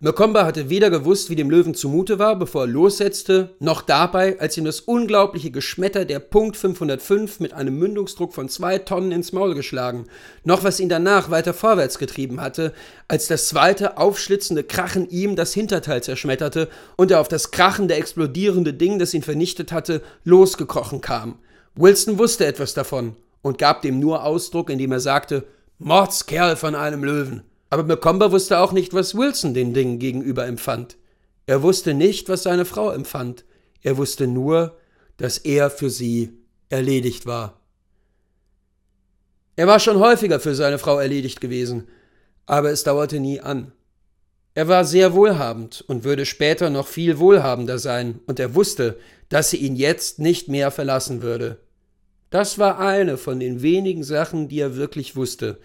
Mokomba hatte weder gewusst, wie dem Löwen zumute war, bevor er lossetzte, noch dabei, als ihm das unglaubliche Geschmetter der Punkt 505 mit einem Mündungsdruck von zwei Tonnen ins Maul geschlagen, noch was ihn danach weiter vorwärts getrieben hatte, als das zweite aufschlitzende Krachen ihm das Hinterteil zerschmetterte und er auf das Krachen der explodierende Ding, das ihn vernichtet hatte, losgekrochen kam. Wilson wusste etwas davon und gab dem nur Ausdruck, indem er sagte, Mordskerl von einem Löwen. Aber McComber wusste auch nicht, was Wilson den Dingen gegenüber empfand. Er wusste nicht, was seine Frau empfand. Er wusste nur, dass er für sie erledigt war. Er war schon häufiger für seine Frau erledigt gewesen, aber es dauerte nie an. Er war sehr wohlhabend und würde später noch viel wohlhabender sein, und er wusste, dass sie ihn jetzt nicht mehr verlassen würde. Das war eine von den wenigen Sachen, die er wirklich wusste.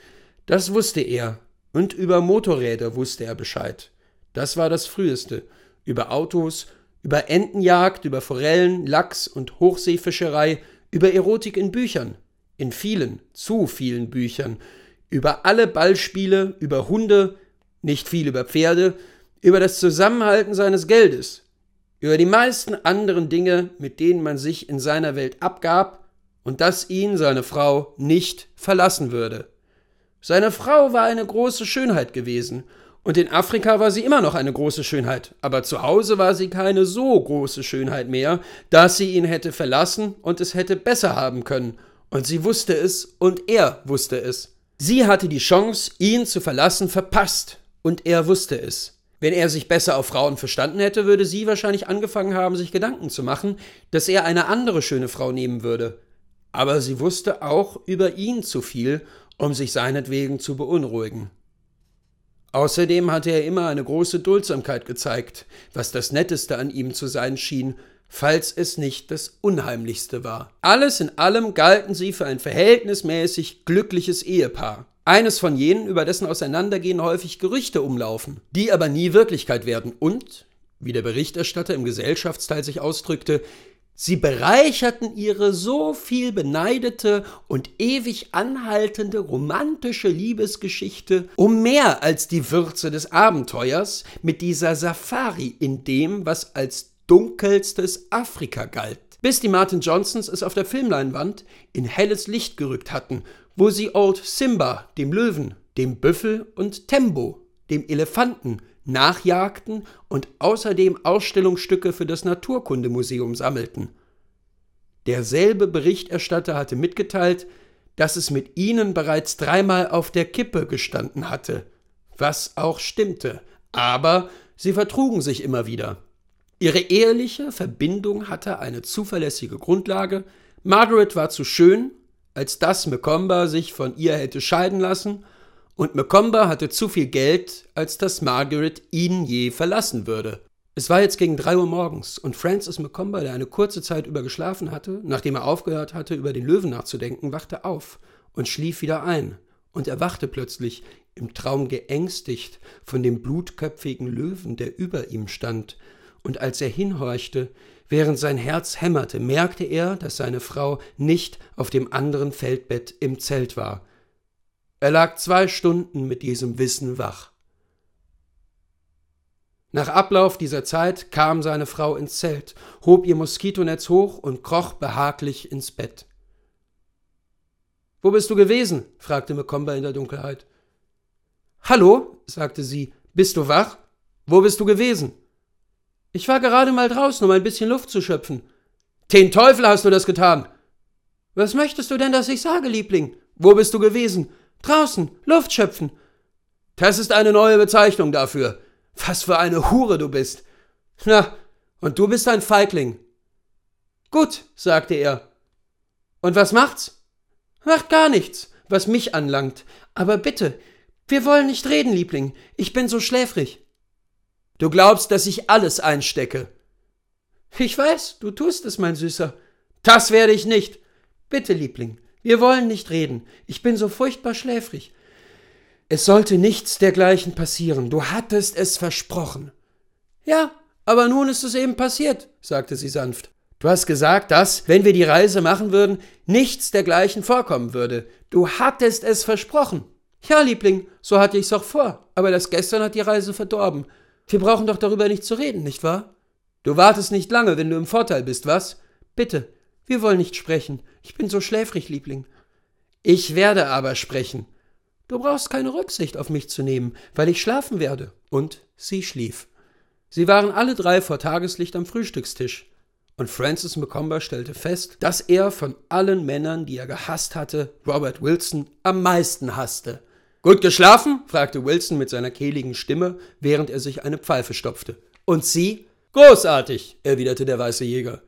Das wusste er. Und über Motorräder wusste er Bescheid. Das war das Früheste. Über Autos, über Entenjagd, über Forellen, Lachs und Hochseefischerei, über Erotik in Büchern. In vielen, zu vielen Büchern. Über alle Ballspiele, über Hunde, nicht viel über Pferde, über das Zusammenhalten seines Geldes, über die meisten anderen Dinge, mit denen man sich in seiner Welt abgab, und dass ihn seine Frau nicht verlassen würde. Seine Frau war eine große Schönheit gewesen, und in Afrika war sie immer noch eine große Schönheit, aber zu Hause war sie keine so große Schönheit mehr, dass sie ihn hätte verlassen und es hätte besser haben können, und sie wusste es und er wusste es. Sie hatte die Chance, ihn zu verlassen, verpasst, und er wusste es. Wenn er sich besser auf Frauen verstanden hätte, würde sie wahrscheinlich angefangen haben, sich Gedanken zu machen, dass er eine andere schöne Frau nehmen würde. Aber sie wusste auch über ihn zu viel, um sich seinetwegen zu beunruhigen. Außerdem hatte er immer eine große Duldsamkeit gezeigt, was das Netteste an ihm zu sein schien, falls es nicht das Unheimlichste war. Alles in allem galten sie für ein verhältnismäßig glückliches Ehepaar. Eines von jenen, über dessen Auseinandergehen häufig Gerüchte umlaufen, die aber nie Wirklichkeit werden und, wie der Berichterstatter im Gesellschaftsteil sich ausdrückte, Sie bereicherten ihre so viel beneidete und ewig anhaltende romantische Liebesgeschichte um mehr als die Würze des Abenteuers mit dieser Safari in dem, was als dunkelstes Afrika galt, bis die Martin Johnsons es auf der Filmleinwand in helles Licht gerückt hatten wo sie Old Simba, dem Löwen, dem Büffel und Tembo, dem Elefanten, nachjagten und außerdem Ausstellungsstücke für das Naturkundemuseum sammelten. Derselbe Berichterstatter hatte mitgeteilt, dass es mit ihnen bereits dreimal auf der Kippe gestanden hatte, was auch stimmte, aber sie vertrugen sich immer wieder. Ihre ehrliche Verbindung hatte eine zuverlässige Grundlage, Margaret war zu schön, als dass Mekomba sich von ihr hätte scheiden lassen, und Mekomba hatte zu viel Geld, als dass Margaret ihn je verlassen würde. Es war jetzt gegen drei Uhr morgens und Francis Mekomba, der eine kurze Zeit über geschlafen hatte, nachdem er aufgehört hatte, über den Löwen nachzudenken, wachte auf und schlief wieder ein und erwachte plötzlich, im Traum geängstigt von dem blutköpfigen Löwen, der über ihm stand, und als er hinhorchte, Während sein Herz hämmerte, merkte er, dass seine Frau nicht auf dem anderen Feldbett im Zelt war. Er lag zwei Stunden mit diesem Wissen wach. Nach Ablauf dieser Zeit kam seine Frau ins Zelt, hob ihr Moskitonetz hoch und kroch behaglich ins Bett. Wo bist du gewesen? fragte Mekomba in der Dunkelheit. Hallo, sagte sie, bist du wach? Wo bist du gewesen? Ich war gerade mal draußen, um ein bisschen Luft zu schöpfen. Den Teufel hast du das getan! Was möchtest du denn, dass ich sage, Liebling? Wo bist du gewesen? Draußen, Luft schöpfen. Das ist eine neue Bezeichnung dafür. Was für eine Hure du bist. Na, und du bist ein Feigling. Gut, sagte er. Und was macht's? Macht gar nichts, was mich anlangt. Aber bitte, wir wollen nicht reden, Liebling. Ich bin so schläfrig. Du glaubst, dass ich alles einstecke. Ich weiß, du tust es, mein Süßer. Das werde ich nicht. Bitte, Liebling, wir wollen nicht reden. Ich bin so furchtbar schläfrig. Es sollte nichts dergleichen passieren. Du hattest es versprochen. Ja, aber nun ist es eben passiert, sagte sie sanft. Du hast gesagt, dass, wenn wir die Reise machen würden, nichts dergleichen vorkommen würde. Du hattest es versprochen. Ja, Liebling, so hatte ich es auch vor, aber das gestern hat die Reise verdorben. Wir brauchen doch darüber nicht zu reden, nicht wahr? Du wartest nicht lange, wenn du im Vorteil bist, was? Bitte, wir wollen nicht sprechen. Ich bin so schläfrig, Liebling. Ich werde aber sprechen. Du brauchst keine Rücksicht auf mich zu nehmen, weil ich schlafen werde. Und sie schlief. Sie waren alle drei vor Tageslicht am Frühstückstisch. Und Francis McComber stellte fest, dass er von allen Männern, die er gehasst hatte, Robert Wilson am meisten hasste. Gut geschlafen? fragte Wilson mit seiner kehligen Stimme, während er sich eine Pfeife stopfte. Und sie? Großartig, erwiderte der weiße Jäger.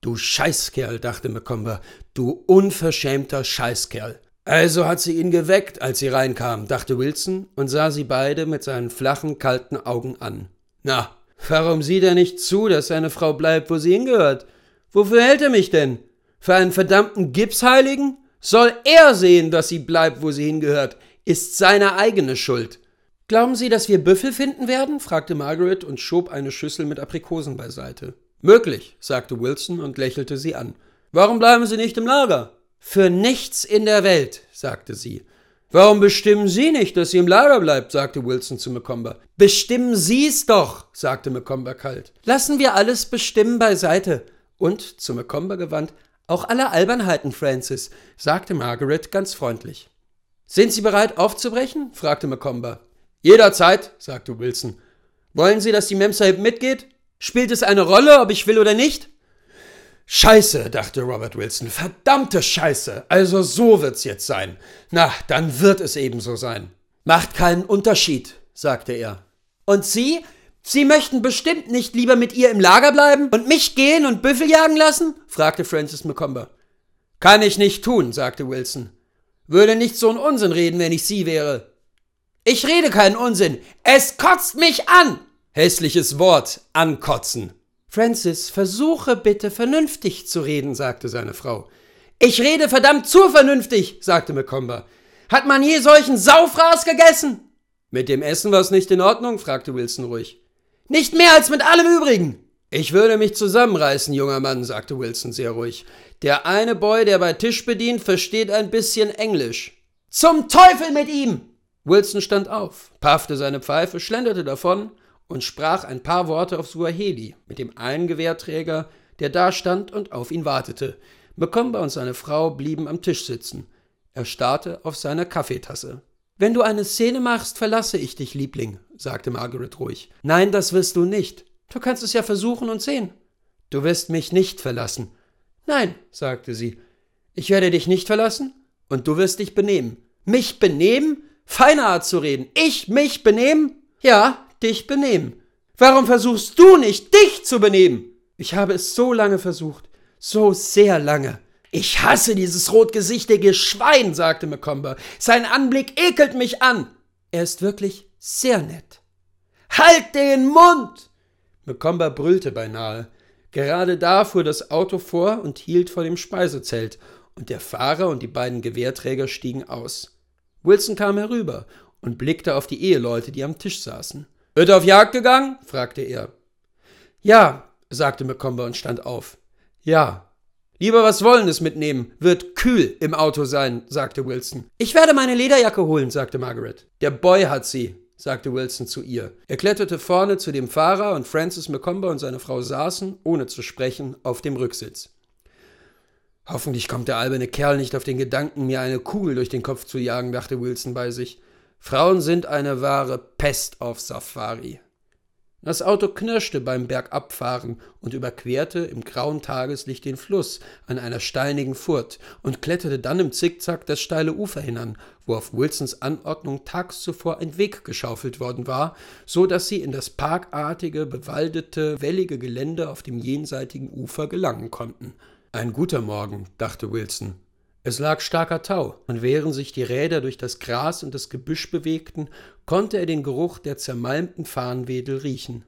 Du Scheißkerl, dachte Mecomber, du unverschämter Scheißkerl. Also hat sie ihn geweckt, als sie reinkam, dachte Wilson und sah sie beide mit seinen flachen, kalten Augen an. Na, warum sieht er nicht zu, dass seine Frau bleibt, wo sie hingehört? Wofür hält er mich denn? Für einen verdammten Gipsheiligen? Soll er sehen, dass sie bleibt, wo sie hingehört? ist seine eigene Schuld. Glauben Sie, dass wir Büffel finden werden? fragte Margaret und schob eine Schüssel mit Aprikosen beiseite. Möglich, sagte Wilson und lächelte sie an. Warum bleiben Sie nicht im Lager? Für nichts in der Welt, sagte sie. Warum bestimmen Sie nicht, dass sie im Lager bleibt? sagte Wilson zu Mecomber. Bestimmen Sie's doch, sagte Mecomber kalt. Lassen wir alles bestimmen beiseite. Und, zu Mecomber gewandt, auch alle Albernheiten, Francis, sagte Margaret ganz freundlich. Sind Sie bereit aufzubrechen? fragte Macomber. Jederzeit, sagte Wilson. Wollen Sie, dass die Memsahib mitgeht? Spielt es eine Rolle, ob ich will oder nicht? Scheiße, dachte Robert Wilson. Verdammte Scheiße. Also so wird's jetzt sein. Na, dann wird es eben so sein. Macht keinen Unterschied, sagte er. Und Sie? Sie möchten bestimmt nicht lieber mit ihr im Lager bleiben und mich gehen und Büffel jagen lassen? fragte Francis McComber. Kann ich nicht tun, sagte Wilson. Würde nicht so einen Unsinn reden, wenn ich sie wäre. Ich rede keinen Unsinn. Es kotzt mich an. Hässliches Wort, ankotzen. Francis, versuche bitte vernünftig zu reden, sagte seine Frau. Ich rede verdammt zu vernünftig, sagte Micomber. Hat man je solchen Saufraß gegessen? Mit dem Essen war's nicht in Ordnung, fragte Wilson ruhig. Nicht mehr als mit allem übrigen. Ich würde mich zusammenreißen, junger Mann, sagte Wilson sehr ruhig. Der eine Boy, der bei Tisch bedient, versteht ein bisschen Englisch. Zum Teufel mit ihm! Wilson stand auf, paffte seine Pfeife, schlenderte davon und sprach ein paar Worte auf Suaheli mit dem einen Gewehrträger, der da stand und auf ihn wartete. Mekomba und seine Frau blieben am Tisch sitzen. Er starrte auf seine Kaffeetasse. Wenn du eine Szene machst, verlasse ich dich, Liebling, sagte Margaret ruhig. Nein, das wirst du nicht. Du kannst es ja versuchen und sehen. Du wirst mich nicht verlassen. Nein, sagte sie, ich werde dich nicht verlassen und du wirst dich benehmen. Mich benehmen? Feine Art zu reden. Ich mich benehmen? Ja, dich benehmen. Warum versuchst du nicht, dich zu benehmen? Ich habe es so lange versucht, so sehr lange. Ich hasse dieses rotgesichtige Schwein, sagte Mecomber. Sein Anblick ekelt mich an. Er ist wirklich sehr nett. Halt den Mund! Lekomba brüllte beinahe. Gerade da fuhr das Auto vor und hielt vor dem Speisezelt, und der Fahrer und die beiden Gewehrträger stiegen aus. Wilson kam herüber und blickte auf die Eheleute, die am Tisch saßen. Wird auf Jagd gegangen? fragte er. Ja, sagte Mekomba und stand auf. Ja. Lieber was Wollendes mitnehmen, wird kühl im Auto sein, sagte Wilson. Ich werde meine Lederjacke holen, sagte Margaret. Der Boy hat sie, sagte Wilson zu ihr. Er kletterte vorne zu dem Fahrer und Francis McComber und seine Frau saßen, ohne zu sprechen, auf dem Rücksitz. Hoffentlich kommt der alberne Kerl nicht auf den Gedanken, mir eine Kugel durch den Kopf zu jagen, dachte Wilson bei sich. Frauen sind eine wahre Pest auf Safari. Das Auto knirschte beim Bergabfahren und überquerte im grauen Tageslicht den Fluss an einer steinigen Furt und kletterte dann im Zickzack das steile Ufer hinan, wo auf Wilsons Anordnung tags zuvor ein Weg geschaufelt worden war, so dass sie in das parkartige, bewaldete, wellige Gelände auf dem jenseitigen Ufer gelangen konnten. Ein guter Morgen, dachte Wilson es lag starker Tau, und während sich die Räder durch das Gras und das Gebüsch bewegten, konnte er den Geruch der zermalmten Farnwedel riechen.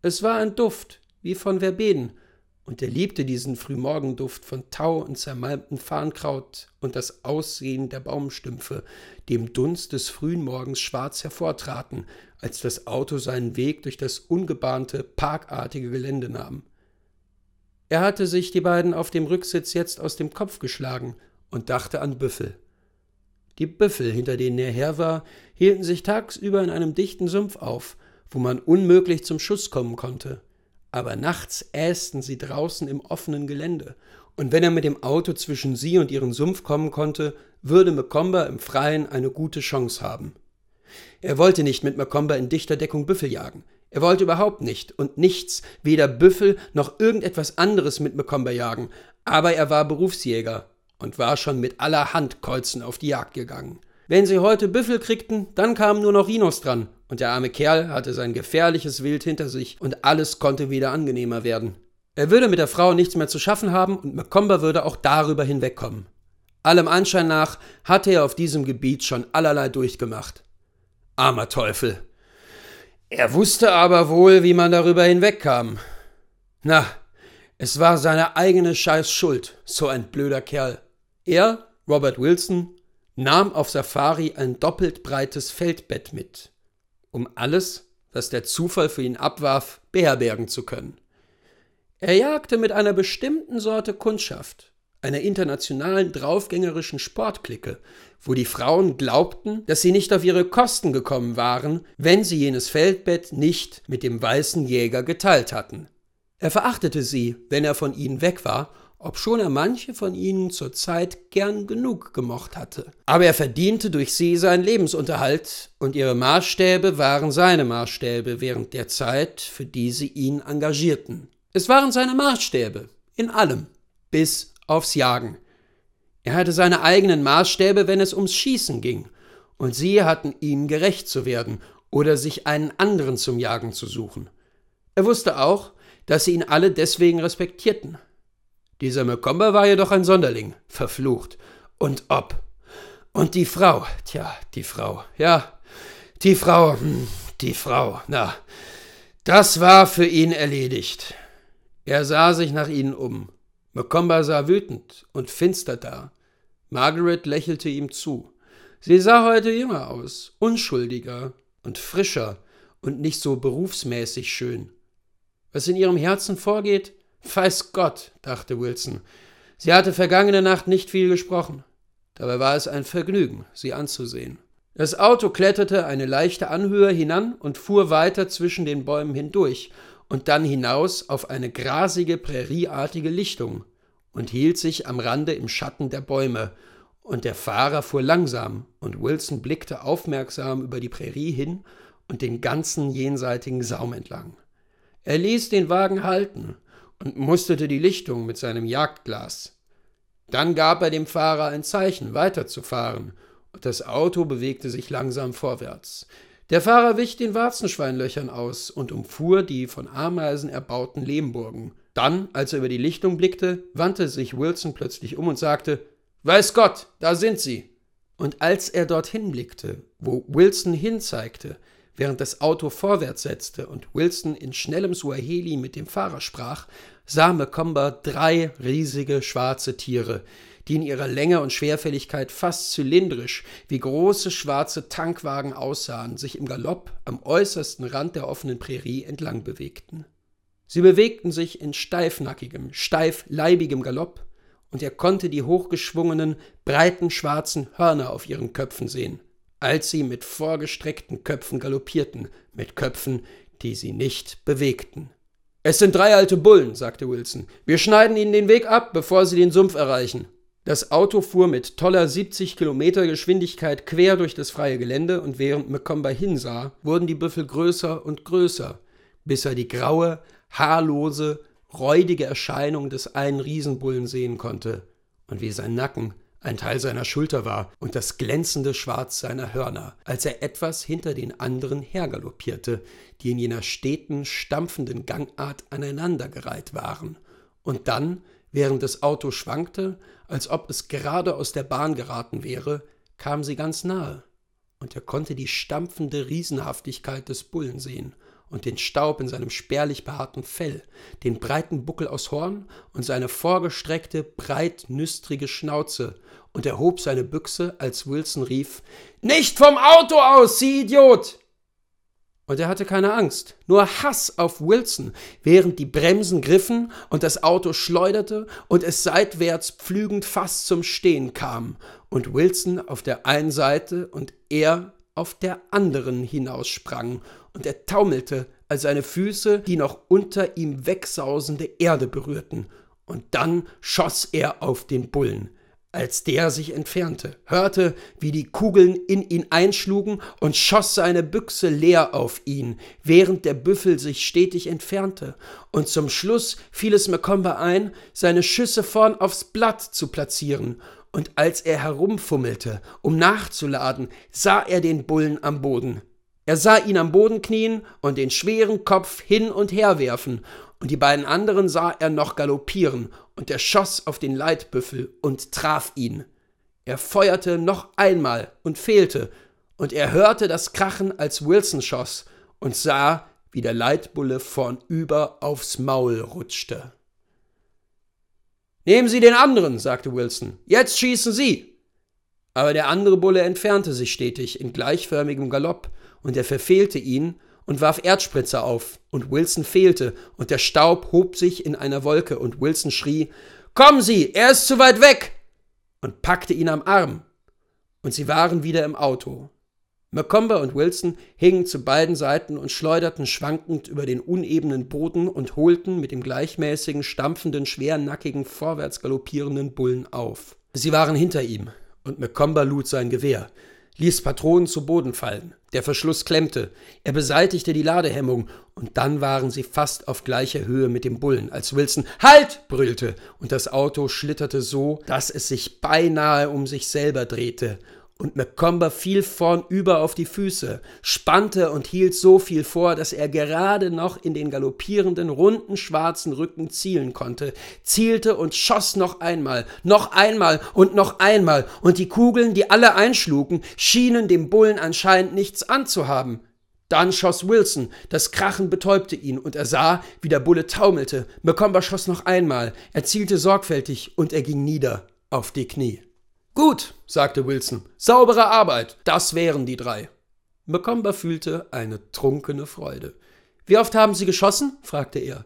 Es war ein Duft, wie von Verbenen, und er liebte diesen Frühmorgenduft von Tau und zermalmtem Farnkraut und das Aussehen der Baumstümpfe, die im Dunst des frühen Morgens schwarz hervortraten, als das Auto seinen Weg durch das ungebahnte, parkartige Gelände nahm. Er hatte sich die beiden auf dem Rücksitz jetzt aus dem Kopf geschlagen und dachte an Büffel. Die Büffel, hinter denen er her war, hielten sich tagsüber in einem dichten Sumpf auf, wo man unmöglich zum Schuss kommen konnte. Aber nachts ästen sie draußen im offenen Gelände, und wenn er mit dem Auto zwischen sie und ihren Sumpf kommen konnte, würde Mekomba im Freien eine gute Chance haben. Er wollte nicht mit Mekomba in dichter Deckung Büffel jagen, er wollte überhaupt nicht und nichts, weder Büffel noch irgendetwas anderes mit Jagen, aber er war Berufsjäger und war schon mit aller Hand Kreuzen auf die Jagd gegangen. Wenn sie heute Büffel kriegten, dann kamen nur noch Rhinos dran, und der arme Kerl hatte sein gefährliches Wild hinter sich, und alles konnte wieder angenehmer werden. Er würde mit der Frau nichts mehr zu schaffen haben, und Macomber würde auch darüber hinwegkommen. Allem Anschein nach hatte er auf diesem Gebiet schon allerlei durchgemacht. Armer Teufel. Er wusste aber wohl, wie man darüber hinwegkam. Na, es war seine eigene Scheißschuld, so ein blöder Kerl. Er, Robert Wilson, nahm auf Safari ein doppelt breites Feldbett mit, um alles, was der Zufall für ihn abwarf, beherbergen zu können. Er jagte mit einer bestimmten Sorte Kundschaft, einer internationalen draufgängerischen Sportklicke, wo die Frauen glaubten, dass sie nicht auf ihre Kosten gekommen waren, wenn sie jenes Feldbett nicht mit dem weißen Jäger geteilt hatten. Er verachtete sie, wenn er von ihnen weg war, obschon er manche von ihnen zur Zeit gern genug gemocht hatte. Aber er verdiente durch sie seinen Lebensunterhalt, und ihre Maßstäbe waren seine Maßstäbe während der Zeit, für die sie ihn engagierten. Es waren seine Maßstäbe, in allem, bis aufs Jagen. Er hatte seine eigenen Maßstäbe, wenn es ums Schießen ging, und sie hatten ihm gerecht zu werden oder sich einen anderen zum Jagen zu suchen. Er wusste auch, dass sie ihn alle deswegen respektierten. Dieser Mekomba war jedoch ein Sonderling, verflucht. Und ob. Und die Frau, tja, die Frau, ja, die Frau, hm, die Frau, na, das war für ihn erledigt. Er sah sich nach ihnen um. Mokomba sah wütend und finster da. Margaret lächelte ihm zu. Sie sah heute jünger aus, unschuldiger und frischer und nicht so berufsmäßig schön. Was in ihrem Herzen vorgeht, weiß Gott, dachte Wilson. Sie hatte vergangene Nacht nicht viel gesprochen. Dabei war es ein Vergnügen, sie anzusehen. Das Auto kletterte eine leichte Anhöhe hinan und fuhr weiter zwischen den Bäumen hindurch und dann hinaus auf eine grasige, prärieartige Lichtung und hielt sich am Rande im Schatten der Bäume, und der Fahrer fuhr langsam, und Wilson blickte aufmerksam über die Prärie hin und den ganzen jenseitigen Saum entlang. Er ließ den Wagen halten und musterte die Lichtung mit seinem Jagdglas. Dann gab er dem Fahrer ein Zeichen, weiterzufahren, und das Auto bewegte sich langsam vorwärts. Der Fahrer wich den Warzenschweinlöchern aus und umfuhr die von Ameisen erbauten Lehmburgen. Dann, als er über die Lichtung blickte, wandte sich Wilson plötzlich um und sagte: Weiß Gott, da sind sie! Und als er dorthin blickte, wo Wilson hinzeigte, während das Auto vorwärts setzte und Wilson in schnellem Suaheli mit dem Fahrer sprach, sah Mekomba drei riesige schwarze Tiere, die in ihrer Länge und Schwerfälligkeit fast zylindrisch wie große schwarze Tankwagen aussahen, sich im Galopp am äußersten Rand der offenen Prärie entlang bewegten. Sie bewegten sich in steifnackigem, steifleibigem Galopp, und er konnte die hochgeschwungenen, breiten schwarzen Hörner auf ihren Köpfen sehen, als sie mit vorgestreckten Köpfen galoppierten, mit Köpfen, die sie nicht bewegten. Es sind drei alte Bullen, sagte Wilson. Wir schneiden ihnen den Weg ab, bevor sie den Sumpf erreichen. Das Auto fuhr mit toller 70 Kilometer Geschwindigkeit quer durch das freie Gelände und während McComber hinsah, wurden die Büffel größer und größer, bis er die graue, haarlose, räudige Erscheinung des einen Riesenbullen sehen konnte und wie sein Nacken ein Teil seiner Schulter war und das glänzende Schwarz seiner Hörner, als er etwas hinter den anderen hergaloppierte, die in jener steten, stampfenden Gangart aneinandergereiht waren. Und dann, während das Auto schwankte, als ob es gerade aus der Bahn geraten wäre, kam sie ganz nahe, und er konnte die stampfende Riesenhaftigkeit des Bullen sehen und den Staub in seinem spärlich behaarten Fell, den breiten Buckel aus Horn und seine vorgestreckte, breit nüstrige Schnauze, und erhob seine Büchse, als Wilson rief Nicht vom Auto aus, Sie Idiot. Und er hatte keine Angst, nur Hass auf Wilson, während die Bremsen griffen und das Auto schleuderte und es seitwärts pflügend fast zum Stehen kam und Wilson auf der einen Seite und er auf der anderen hinaussprang und er taumelte, als seine Füße die noch unter ihm wegsausende Erde berührten. Und dann schoss er auf den Bullen. Als der sich entfernte, hörte, wie die Kugeln in ihn einschlugen und schoss seine Büchse leer auf ihn, während der Büffel sich stetig entfernte, und zum Schluss fiel es Mekombe ein, seine Schüsse vorn aufs Blatt zu platzieren, und als er herumfummelte, um nachzuladen, sah er den Bullen am Boden. Er sah ihn am Boden knien und den schweren Kopf hin und her werfen, und die beiden anderen sah er noch galoppieren, und er schoss auf den Leitbüffel und traf ihn. Er feuerte noch einmal und fehlte, und er hörte das Krachen, als Wilson schoss, und sah, wie der Leitbulle vornüber aufs Maul rutschte. Nehmen Sie den anderen, sagte Wilson, jetzt schießen Sie. Aber der andere Bulle entfernte sich stetig in gleichförmigem Galopp, und er verfehlte ihn und warf Erdspritzer auf, und Wilson fehlte, und der Staub hob sich in einer Wolke, und Wilson schrie Kommen Sie, er ist zu weit weg. und packte ihn am Arm, und sie waren wieder im Auto. Macomber und Wilson hingen zu beiden Seiten und schleuderten schwankend über den unebenen Boden und holten mit dem gleichmäßigen, stampfenden, schwernackigen, vorwärts galoppierenden Bullen auf. Sie waren hinter ihm, und Macomber lud sein Gewehr ließ Patronen zu Boden fallen. Der Verschluss klemmte. Er beseitigte die Ladehemmung und dann waren sie fast auf gleicher Höhe mit dem Bullen, als Wilson Halt! brüllte und das Auto schlitterte so, dass es sich beinahe um sich selber drehte und Macomber fiel vornüber auf die Füße, spannte und hielt so viel vor, dass er gerade noch in den galoppierenden, runden, schwarzen Rücken zielen konnte, zielte und schoss noch einmal, noch einmal und noch einmal, und die Kugeln, die alle einschlugen, schienen dem Bullen anscheinend nichts anzuhaben. Dann schoss Wilson, das Krachen betäubte ihn, und er sah, wie der Bulle taumelte. Macomber schoss noch einmal, er zielte sorgfältig, und er ging nieder auf die Knie. Gut, sagte Wilson. Saubere Arbeit. Das wären die drei. Macomber fühlte eine trunkene Freude. Wie oft haben Sie geschossen? fragte er.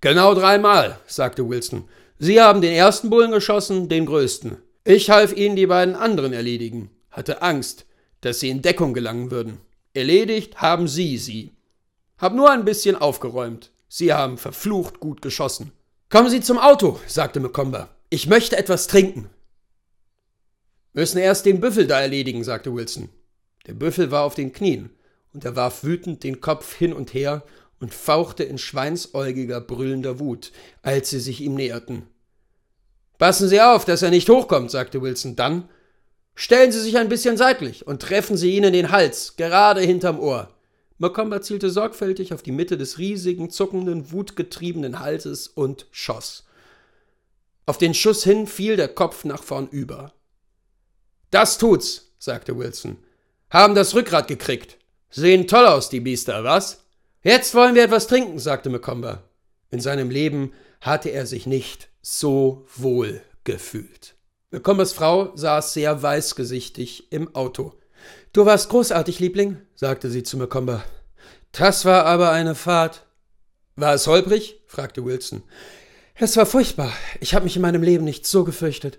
Genau dreimal, sagte Wilson. Sie haben den ersten Bullen geschossen, den größten. Ich half Ihnen die beiden anderen erledigen, hatte Angst, dass Sie in Deckung gelangen würden. Erledigt haben Sie sie. Hab nur ein bisschen aufgeräumt. Sie haben verflucht gut geschossen. Kommen Sie zum Auto, sagte Macomber. Ich möchte etwas trinken. Müssen erst den Büffel da erledigen, sagte Wilson. Der Büffel war auf den Knien, und er warf wütend den Kopf hin und her und fauchte in schweinsäugiger, brüllender Wut, als sie sich ihm näherten. Passen Sie auf, dass er nicht hochkommt, sagte Wilson dann. Stellen Sie sich ein bisschen seitlich und treffen Sie ihn in den Hals, gerade hinterm Ohr. Macomber zielte sorgfältig auf die Mitte des riesigen, zuckenden, wutgetriebenen Halses und schoss. Auf den Schuss hin fiel der Kopf nach vorn über. Das tut's, sagte Wilson. Haben das Rückgrat gekriegt. Sehen toll aus, die Biester, was? Jetzt wollen wir etwas trinken, sagte Mecomber. In seinem Leben hatte er sich nicht so wohl gefühlt. Mecombers Frau saß sehr weißgesichtig im Auto. Du warst großartig, Liebling, sagte sie zu Mecomber. Das war aber eine Fahrt. War es holprig? fragte Wilson. Es war furchtbar. Ich habe mich in meinem Leben nicht so gefürchtet.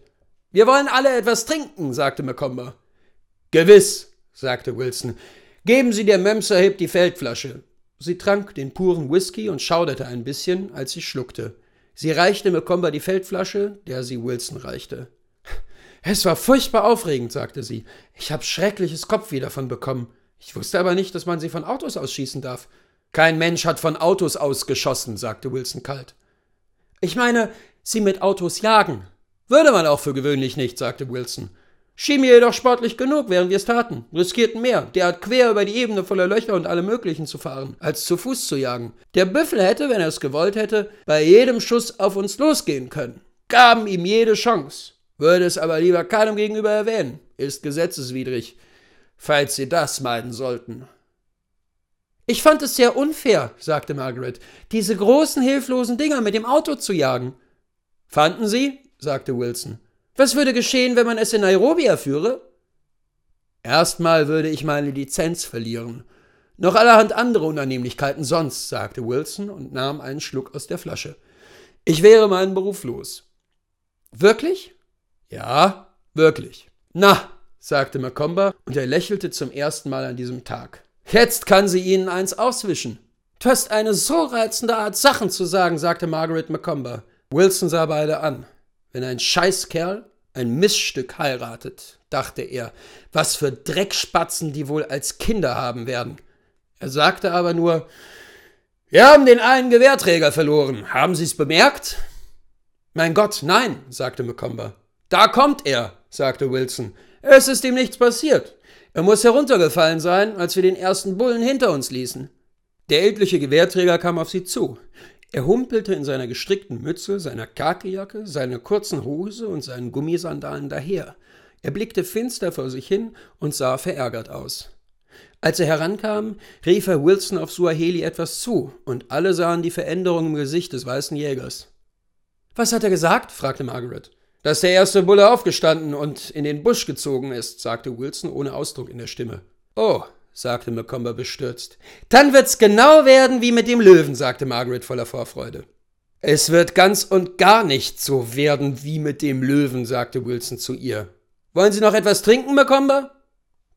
Wir wollen alle etwas trinken, sagte Macomber. Gewiss, sagte Wilson. Geben Sie der Memsahib die Feldflasche. Sie trank den puren Whisky und schauderte ein bisschen, als sie schluckte. Sie reichte Macomber die Feldflasche, der sie Wilson reichte. Es war furchtbar aufregend, sagte sie. Ich habe schreckliches Kopfweh davon bekommen. Ich wusste aber nicht, dass man sie von Autos ausschießen darf. Kein Mensch hat von Autos ausgeschossen, sagte Wilson kalt. Ich meine, sie mit Autos jagen, würde man auch für gewöhnlich nicht, sagte Wilson. Schien mir jedoch sportlich genug, während wir es taten. Riskierten mehr, derart quer über die Ebene voller Löcher und allem Möglichen zu fahren, als zu Fuß zu jagen. Der Büffel hätte, wenn er es gewollt hätte, bei jedem Schuss auf uns losgehen können. Gaben ihm jede Chance. Würde es aber lieber keinem gegenüber erwähnen. Ist gesetzeswidrig. Falls Sie das meiden sollten. Ich fand es sehr unfair, sagte Margaret, diese großen hilflosen Dinger mit dem Auto zu jagen. Fanden Sie? sagte Wilson. Was würde geschehen, wenn man es in Nairobi erführe? Erstmal würde ich meine Lizenz verlieren. Noch allerhand andere Unannehmlichkeiten sonst, sagte Wilson und nahm einen Schluck aus der Flasche. Ich wäre meinen Beruf los. Wirklich? Ja, wirklich. Na, sagte Macomber, und er lächelte zum ersten Mal an diesem Tag. Jetzt kann sie Ihnen eins auswischen. Du hast eine so reizende Art, Sachen zu sagen, sagte Margaret Macomber. Wilson sah beide an wenn ein Scheißkerl ein Missstück heiratet, dachte er, was für Dreckspatzen die wohl als Kinder haben werden. Er sagte aber nur, wir haben den einen Gewehrträger verloren. Haben Sie es bemerkt? Mein Gott, nein, sagte Mekomba. Da kommt er, sagte Wilson. Es ist ihm nichts passiert. Er muss heruntergefallen sein, als wir den ersten Bullen hinter uns ließen. Der ältliche Gewehrträger kam auf sie zu. Er humpelte in seiner gestrickten Mütze, seiner Kakejacke, seiner kurzen Hose und seinen Gummisandalen daher. Er blickte finster vor sich hin und sah verärgert aus. Als er herankam, rief er Wilson auf Suaheli etwas zu, und alle sahen die Veränderung im Gesicht des weißen Jägers. Was hat er gesagt? fragte Margaret. Dass der erste Bulle aufgestanden und in den Busch gezogen ist, sagte Wilson ohne Ausdruck in der Stimme. Oh, sagte Macomber bestürzt. Dann wird's genau werden wie mit dem Löwen, sagte Margaret voller Vorfreude. Es wird ganz und gar nicht so werden wie mit dem Löwen, sagte Wilson zu ihr. Wollen Sie noch etwas trinken, Macomber?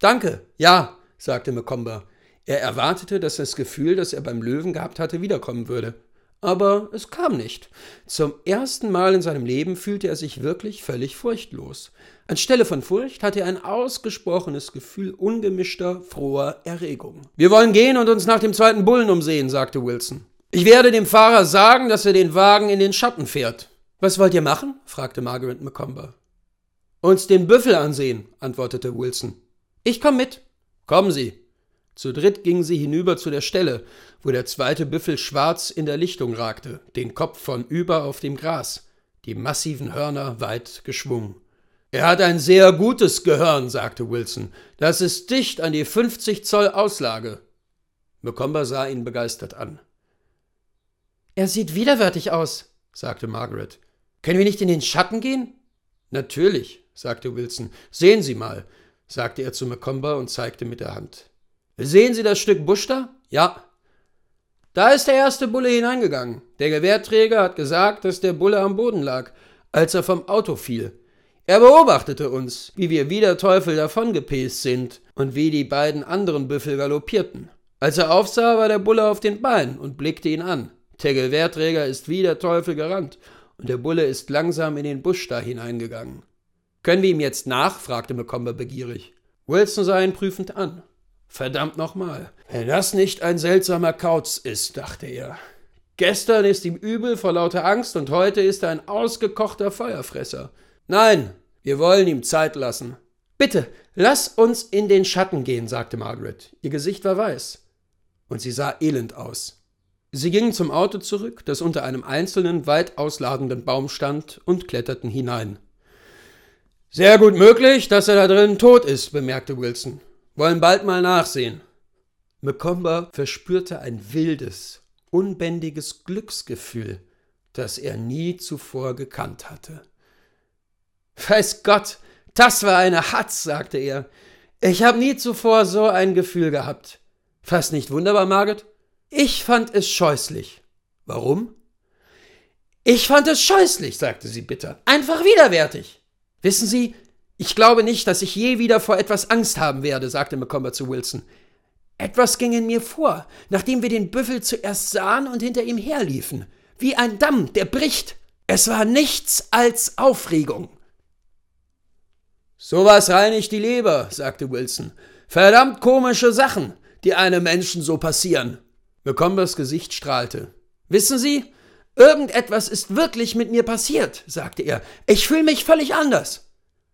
Danke, ja, sagte Macomber. Er erwartete, dass das Gefühl, das er beim Löwen gehabt hatte, wiederkommen würde. Aber es kam nicht. Zum ersten Mal in seinem Leben fühlte er sich wirklich völlig furchtlos. Anstelle von Furcht hatte er ein ausgesprochenes Gefühl ungemischter, froher Erregung. Wir wollen gehen und uns nach dem zweiten Bullen umsehen, sagte Wilson. Ich werde dem Fahrer sagen, dass er den Wagen in den Schatten fährt. Was wollt ihr machen? fragte Margaret McComber. Uns den Büffel ansehen, antwortete Wilson. Ich komm mit. Kommen Sie, zu dritt gingen sie hinüber zu der Stelle, wo der zweite Büffel schwarz in der Lichtung ragte, den Kopf von über auf dem Gras, die massiven Hörner weit geschwungen. Er hat ein sehr gutes Gehirn, sagte Wilson. Das ist dicht an die 50 Zoll Auslage. Mecomber sah ihn begeistert an. Er sieht widerwärtig aus, sagte Margaret. Können wir nicht in den Schatten gehen? Natürlich, sagte Wilson. Sehen Sie mal, sagte er zu Mecomber und zeigte mit der Hand. Sehen Sie das Stück Busch da? Ja. Da ist der erste Bulle hineingegangen. Der Gewehrträger hat gesagt, dass der Bulle am Boden lag, als er vom Auto fiel. Er beobachtete uns, wie wir wie der Teufel davongepäst sind und wie die beiden anderen Büffel galoppierten. Als er aufsah, war der Bulle auf den Beinen und blickte ihn an. Der Gewehrträger ist wie der Teufel gerannt und der Bulle ist langsam in den Busch da hineingegangen. Können wir ihm jetzt nach? fragte Mecombe begierig. Wilson sah ihn prüfend an. Verdammt nochmal. Wenn das nicht ein seltsamer Kauz ist, dachte er. Gestern ist ihm übel vor lauter Angst und heute ist er ein ausgekochter Feuerfresser. Nein, wir wollen ihm Zeit lassen. Bitte, lass uns in den Schatten gehen, sagte Margaret. Ihr Gesicht war weiß. Und sie sah elend aus. Sie gingen zum Auto zurück, das unter einem einzelnen, weit ausladenden Baum stand, und kletterten hinein. Sehr gut möglich, dass er da drin tot ist, bemerkte Wilson. Wollen bald mal nachsehen. Mekomba verspürte ein wildes, unbändiges Glücksgefühl, das er nie zuvor gekannt hatte. Weiß Gott, das war eine Hatz, sagte er. Ich habe nie zuvor so ein Gefühl gehabt. Fast nicht wunderbar, Margot? Ich fand es scheußlich. Warum? Ich fand es scheußlich, sagte sie bitter. Einfach widerwärtig. Wissen Sie, ich glaube nicht, dass ich je wieder vor etwas Angst haben werde, sagte McComber zu Wilson. Etwas ging in mir vor, nachdem wir den Büffel zuerst sahen und hinter ihm herliefen. Wie ein Damm, der bricht. Es war nichts als Aufregung. Sowas reinigt die Leber, sagte Wilson. Verdammt komische Sachen, die einem Menschen so passieren. McCombers Gesicht strahlte. Wissen Sie, irgendetwas ist wirklich mit mir passiert, sagte er. Ich fühle mich völlig anders.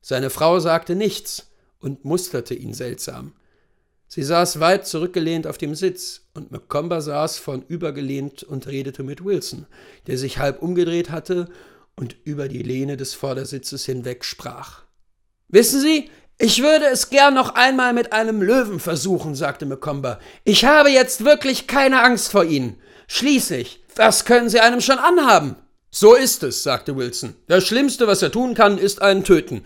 Seine Frau sagte nichts und musterte ihn seltsam. Sie saß weit zurückgelehnt auf dem Sitz, und McComber saß vornübergelehnt und redete mit Wilson, der sich halb umgedreht hatte und über die Lehne des Vordersitzes hinweg sprach. Wissen Sie, ich würde es gern noch einmal mit einem Löwen versuchen, sagte McComber. Ich habe jetzt wirklich keine Angst vor Ihnen. Schließlich, was können Sie einem schon anhaben? So ist es, sagte Wilson. Das Schlimmste, was er tun kann, ist einen töten.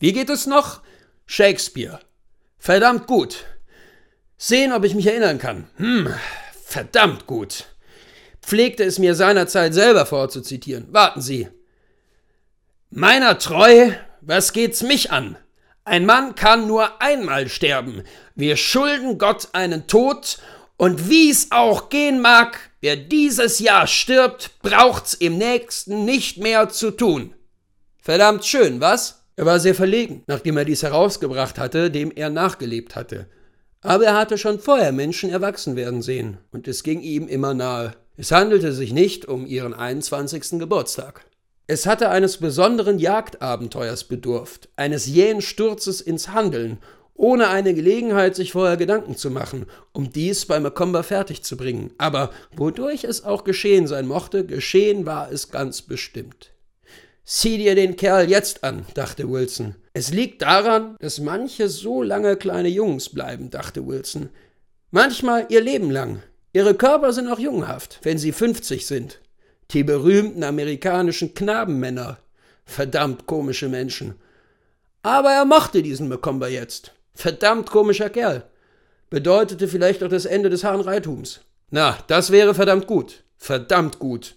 Wie geht es noch? Shakespeare. Verdammt gut. Sehen, ob ich mich erinnern kann. Hm, verdammt gut. Pflegte es mir seinerzeit selber vorzuzitieren. Warten Sie. Meiner treu, was geht's mich an? Ein Mann kann nur einmal sterben. Wir schulden Gott einen Tod, und wie's auch gehen mag, wer dieses Jahr stirbt, braucht's im nächsten nicht mehr zu tun. Verdammt schön, was? Er war sehr verlegen, nachdem er dies herausgebracht hatte, dem er nachgelebt hatte. Aber er hatte schon vorher Menschen erwachsen werden sehen, und es ging ihm immer nahe. Es handelte sich nicht um ihren 21. Geburtstag. Es hatte eines besonderen Jagdabenteuers bedurft, eines jähen Sturzes ins Handeln, ohne eine Gelegenheit, sich vorher Gedanken zu machen, um dies bei Macomber fertigzubringen. Aber wodurch es auch geschehen sein mochte, geschehen war es ganz bestimmt. Zieh dir den Kerl jetzt an, dachte Wilson. Es liegt daran, dass manche so lange kleine Jungs bleiben, dachte Wilson. Manchmal ihr Leben lang. Ihre Körper sind auch junghaft, wenn sie 50 sind. Die berühmten amerikanischen Knabenmänner. Verdammt komische Menschen. Aber er mochte diesen Mekomba jetzt. Verdammt komischer Kerl. Bedeutete vielleicht auch das Ende des Hahnreitums. Na, das wäre verdammt gut. Verdammt gut.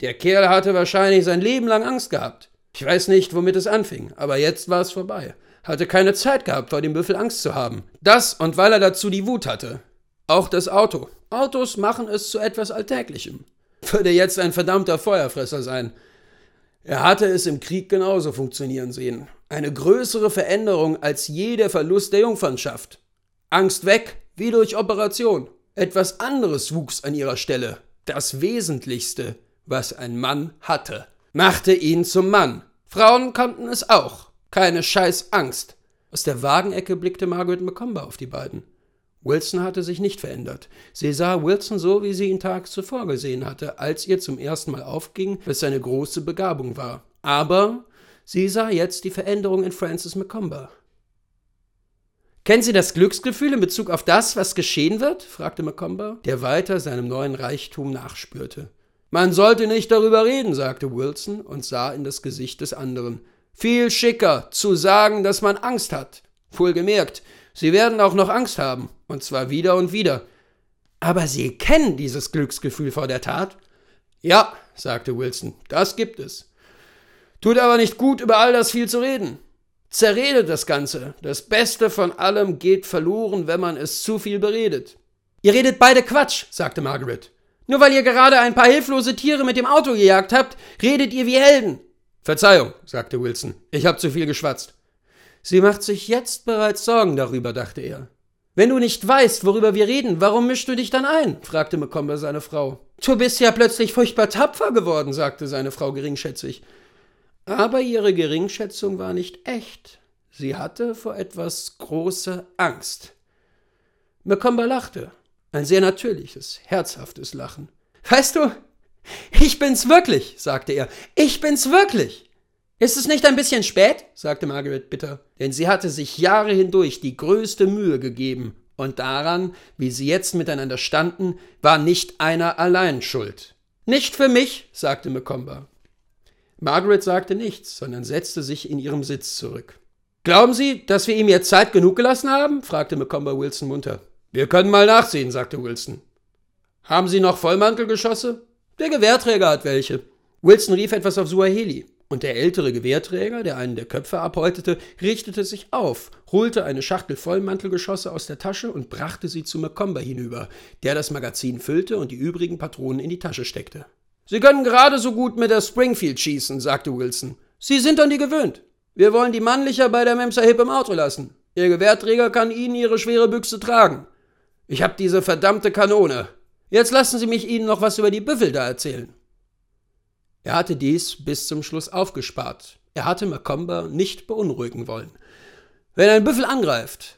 Der Kerl hatte wahrscheinlich sein Leben lang Angst gehabt. Ich weiß nicht, womit es anfing, aber jetzt war es vorbei. Hatte keine Zeit gehabt, vor dem Büffel Angst zu haben. Das und weil er dazu die Wut hatte. Auch das Auto. Autos machen es zu etwas Alltäglichem. Würde jetzt ein verdammter Feuerfresser sein. Er hatte es im Krieg genauso funktionieren sehen. Eine größere Veränderung als jeder Verlust der Jungfernschaft. Angst weg, wie durch Operation. Etwas anderes wuchs an ihrer Stelle. Das Wesentlichste was ein Mann hatte, machte ihn zum Mann. Frauen konnten es auch. Keine scheiß Angst. Aus der Wagenecke blickte Margaret McComber auf die beiden. Wilson hatte sich nicht verändert. Sie sah Wilson so, wie sie ihn tags zuvor gesehen hatte, als ihr zum ersten Mal aufging, was seine große Begabung war. Aber sie sah jetzt die Veränderung in Francis McComber. Kennen Sie das Glücksgefühl in Bezug auf das, was geschehen wird? fragte McComber, der weiter seinem neuen Reichtum nachspürte. Man sollte nicht darüber reden, sagte Wilson und sah in das Gesicht des anderen. Viel schicker zu sagen, dass man Angst hat. Wohlgemerkt, Sie werden auch noch Angst haben, und zwar wieder und wieder. Aber Sie kennen dieses Glücksgefühl vor der Tat? Ja, sagte Wilson, das gibt es. Tut aber nicht gut, über all das viel zu reden. Zerredet das Ganze. Das Beste von allem geht verloren, wenn man es zu viel beredet. Ihr redet beide Quatsch, sagte Margaret. Nur weil ihr gerade ein paar hilflose Tiere mit dem Auto gejagt habt, redet ihr wie Helden. Verzeihung, sagte Wilson, ich habe zu viel geschwatzt. Sie macht sich jetzt bereits Sorgen darüber, dachte er. Wenn du nicht weißt, worüber wir reden, warum mischst du dich dann ein? fragte McComber seine Frau. Du bist ja plötzlich furchtbar tapfer geworden, sagte seine Frau geringschätzig. Aber ihre Geringschätzung war nicht echt. Sie hatte vor etwas große Angst. McComber lachte. Ein sehr natürliches, herzhaftes Lachen. Weißt du, ich bin's wirklich, sagte er. Ich bin's wirklich. Ist es nicht ein bisschen spät? sagte Margaret bitter, denn sie hatte sich Jahre hindurch die größte Mühe gegeben, und daran, wie sie jetzt miteinander standen, war nicht einer allein schuld. Nicht für mich, sagte Micomba. Margaret sagte nichts, sondern setzte sich in ihrem Sitz zurück. Glauben Sie, dass wir ihm jetzt Zeit genug gelassen haben? fragte Micomba Wilson munter. Wir können mal nachsehen, sagte Wilson. Haben Sie noch Vollmantelgeschosse? Der Gewehrträger hat welche. Wilson rief etwas auf Suaheli, und der ältere Gewehrträger, der einen der Köpfe abhäutete, richtete sich auf, holte eine Schachtel Vollmantelgeschosse aus der Tasche und brachte sie zu Macomber hinüber, der das Magazin füllte und die übrigen Patronen in die Tasche steckte. Sie können gerade so gut mit der Springfield schießen, sagte Wilson. Sie sind an die gewöhnt. Wir wollen die Mannlicher bei der Memsahib im Auto lassen. Ihr Gewehrträger kann Ihnen Ihre schwere Büchse tragen. Ich hab diese verdammte Kanone. Jetzt lassen Sie mich Ihnen noch was über die Büffel da erzählen. Er hatte dies bis zum Schluss aufgespart. Er hatte Macomber nicht beunruhigen wollen. Wenn ein Büffel angreift,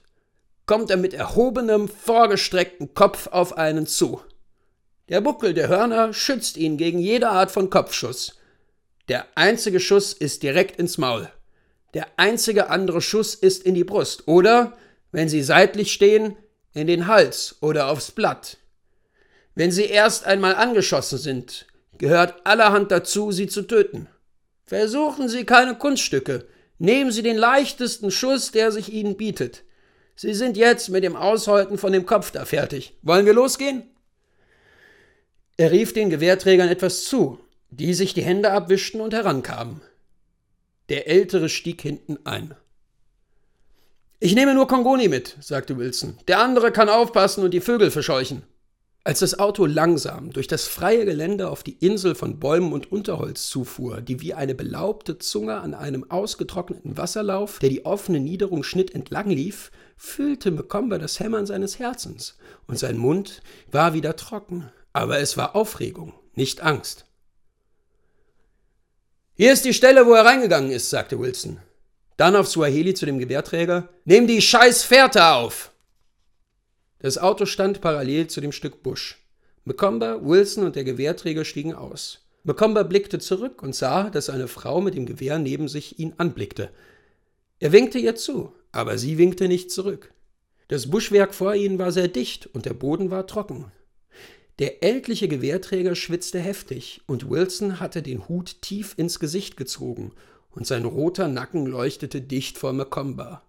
kommt er mit erhobenem, vorgestreckten Kopf auf einen zu. Der Buckel der Hörner schützt ihn gegen jede Art von Kopfschuss. Der einzige Schuss ist direkt ins Maul. Der einzige andere Schuss ist in die Brust oder, wenn sie seitlich stehen, in den Hals oder aufs Blatt. Wenn sie erst einmal angeschossen sind, gehört allerhand dazu, sie zu töten. Versuchen Sie keine Kunststücke, nehmen Sie den leichtesten Schuss, der sich Ihnen bietet. Sie sind jetzt mit dem Aushäuten von dem Kopf da fertig. Wollen wir losgehen? Er rief den Gewehrträgern etwas zu, die sich die Hände abwischten und herankamen. Der Ältere stieg hinten ein. Ich nehme nur Kongoni mit, sagte Wilson. Der andere kann aufpassen und die Vögel verscheuchen. Als das Auto langsam durch das freie Gelände auf die Insel von Bäumen und Unterholz zufuhr, die wie eine belaubte Zunge an einem ausgetrockneten Wasserlauf, der die offene Niederung schnitt, entlang lief, fühlte Mekomba das Hämmern seines Herzens, und sein Mund war wieder trocken, aber es war Aufregung, nicht Angst. Hier ist die Stelle, wo er reingegangen ist, sagte Wilson. Dann auf Swahili zu dem Gewehrträger. Nimm die scheiß Fährte auf! Das Auto stand parallel zu dem Stück Busch. Mcomber, Wilson und der Gewehrträger stiegen aus. Mcomber blickte zurück und sah, dass eine Frau mit dem Gewehr neben sich ihn anblickte. Er winkte ihr zu, aber sie winkte nicht zurück. Das Buschwerk vor ihnen war sehr dicht und der Boden war trocken. Der ältliche Gewehrträger schwitzte heftig und Wilson hatte den Hut tief ins Gesicht gezogen und sein roter Nacken leuchtete dicht vor Makomba.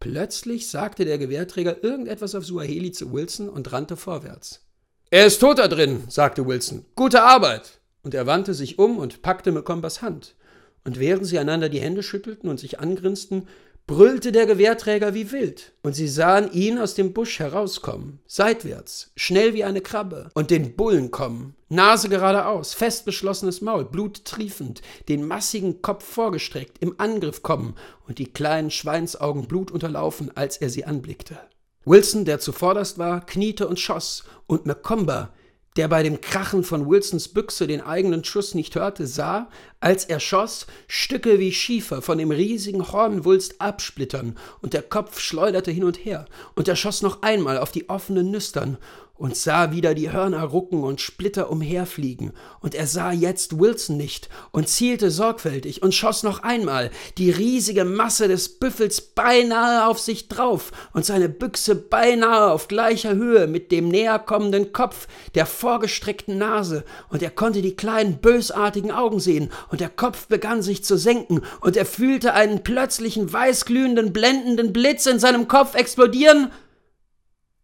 Plötzlich sagte der Gewehrträger irgendetwas auf Suaheli zu Wilson und rannte vorwärts. Er ist tot da drin, sagte Wilson. Gute Arbeit! Und er wandte sich um und packte Mekombas Hand. Und während sie einander die Hände schüttelten und sich angrinsten, brüllte der Gewehrträger wie wild, und sie sahen ihn aus dem Busch herauskommen, seitwärts, schnell wie eine Krabbe, und den Bullen kommen, Nase geradeaus, festgeschlossenes Maul, Blut triefend, den massigen Kopf vorgestreckt, im Angriff kommen und die kleinen Schweinsaugen blutunterlaufen, als er sie anblickte. Wilson, der zuvorderst war, kniete und schoss, und Macomber, der bei dem Krachen von Wilsons Büchse den eigenen Schuss nicht hörte, sah, als er schoss, Stücke wie Schiefer von dem riesigen Hornwulst absplittern, und der Kopf schleuderte hin und her, und er schoss noch einmal auf die offenen Nüstern, und sah wieder die Hörner rucken und Splitter umherfliegen, und er sah jetzt Wilson nicht und zielte sorgfältig und schoss noch einmal die riesige Masse des Büffels beinahe auf sich drauf und seine Büchse beinahe auf gleicher Höhe mit dem näherkommenden Kopf, der vorgestreckten Nase, und er konnte die kleinen bösartigen Augen sehen, und der Kopf begann sich zu senken, und er fühlte einen plötzlichen weißglühenden, blendenden Blitz in seinem Kopf explodieren,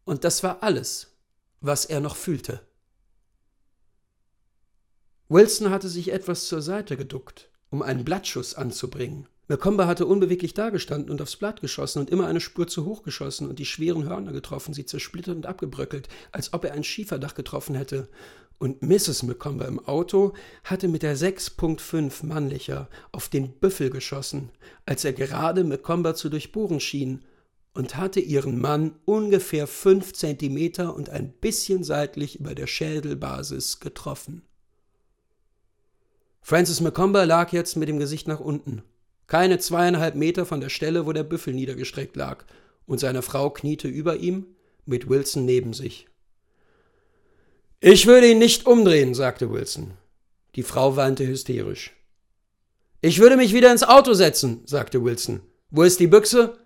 und das war alles was er noch fühlte. Wilson hatte sich etwas zur Seite geduckt, um einen Blattschuss anzubringen. Melkomba hatte unbeweglich dagestanden und aufs Blatt geschossen und immer eine Spur zu hoch geschossen und die schweren Hörner getroffen, sie zersplittert und abgebröckelt, als ob er ein Schieferdach getroffen hätte. Und Mrs. Melkomba im Auto hatte mit der 6.5 Mannlicher auf den Büffel geschossen, als er gerade Melkomba zu durchbohren schien und hatte ihren Mann ungefähr fünf Zentimeter und ein bisschen seitlich über der Schädelbasis getroffen. Francis McComber lag jetzt mit dem Gesicht nach unten, keine zweieinhalb Meter von der Stelle, wo der Büffel niedergestreckt lag, und seine Frau kniete über ihm, mit Wilson neben sich. Ich würde ihn nicht umdrehen, sagte Wilson. Die Frau weinte hysterisch. Ich würde mich wieder ins Auto setzen, sagte Wilson. Wo ist die Büchse?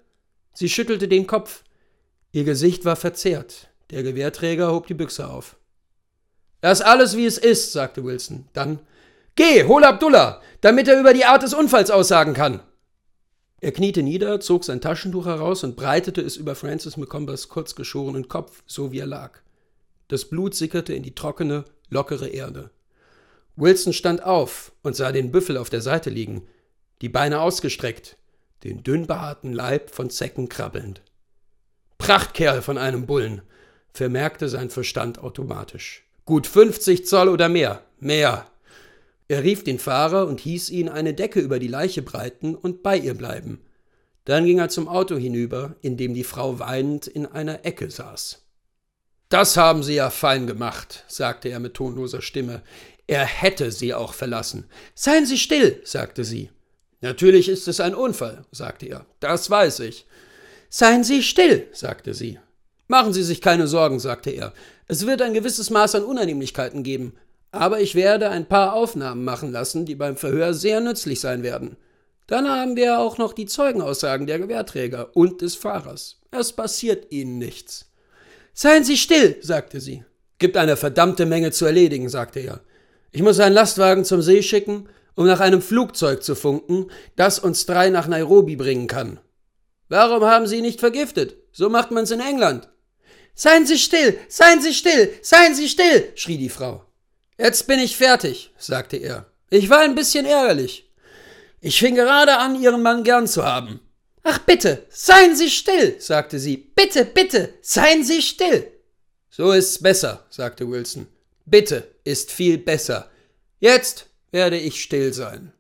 Sie schüttelte den Kopf. Ihr Gesicht war verzerrt. Der Gewehrträger hob die Büchse auf. Lass alles, wie es ist, sagte Wilson. Dann Geh, hol Abdullah, damit er über die Art des Unfalls aussagen kann. Er kniete nieder, zog sein Taschentuch heraus und breitete es über Francis McCombers kurzgeschorenen Kopf, so wie er lag. Das Blut sickerte in die trockene, lockere Erde. Wilson stand auf und sah den Büffel auf der Seite liegen, die Beine ausgestreckt, den dünnbehaarten Leib von Zecken krabbelnd. Prachtkerl von einem Bullen, vermerkte sein Verstand automatisch. Gut 50 Zoll oder mehr, mehr. Er rief den Fahrer und hieß ihn eine Decke über die Leiche breiten und bei ihr bleiben. Dann ging er zum Auto hinüber, in dem die Frau weinend in einer Ecke saß. Das haben Sie ja fein gemacht, sagte er mit tonloser Stimme. Er hätte sie auch verlassen. Seien Sie still, sagte sie. Natürlich ist es ein Unfall, sagte er. Das weiß ich. Seien Sie still, sagte sie. Machen Sie sich keine Sorgen, sagte er. Es wird ein gewisses Maß an Unannehmlichkeiten geben, aber ich werde ein paar Aufnahmen machen lassen, die beim Verhör sehr nützlich sein werden. Dann haben wir auch noch die Zeugenaussagen der Gewehrträger und des Fahrers. Es passiert Ihnen nichts. Seien Sie still, sagte sie. Gibt eine verdammte Menge zu erledigen, sagte er. Ich muss einen Lastwagen zum See schicken, um nach einem Flugzeug zu funken, das uns drei nach Nairobi bringen kann. Warum haben Sie ihn nicht vergiftet? So macht man's in England. Seien Sie still, seien Sie still, seien Sie still, schrie die Frau. Jetzt bin ich fertig, sagte er. Ich war ein bisschen ärgerlich. Ich fing gerade an, Ihren Mann gern zu haben. Ach bitte, seien Sie still, sagte sie. Bitte, bitte, seien Sie still. So ist's besser, sagte Wilson. Bitte ist viel besser. Jetzt werde ich still sein.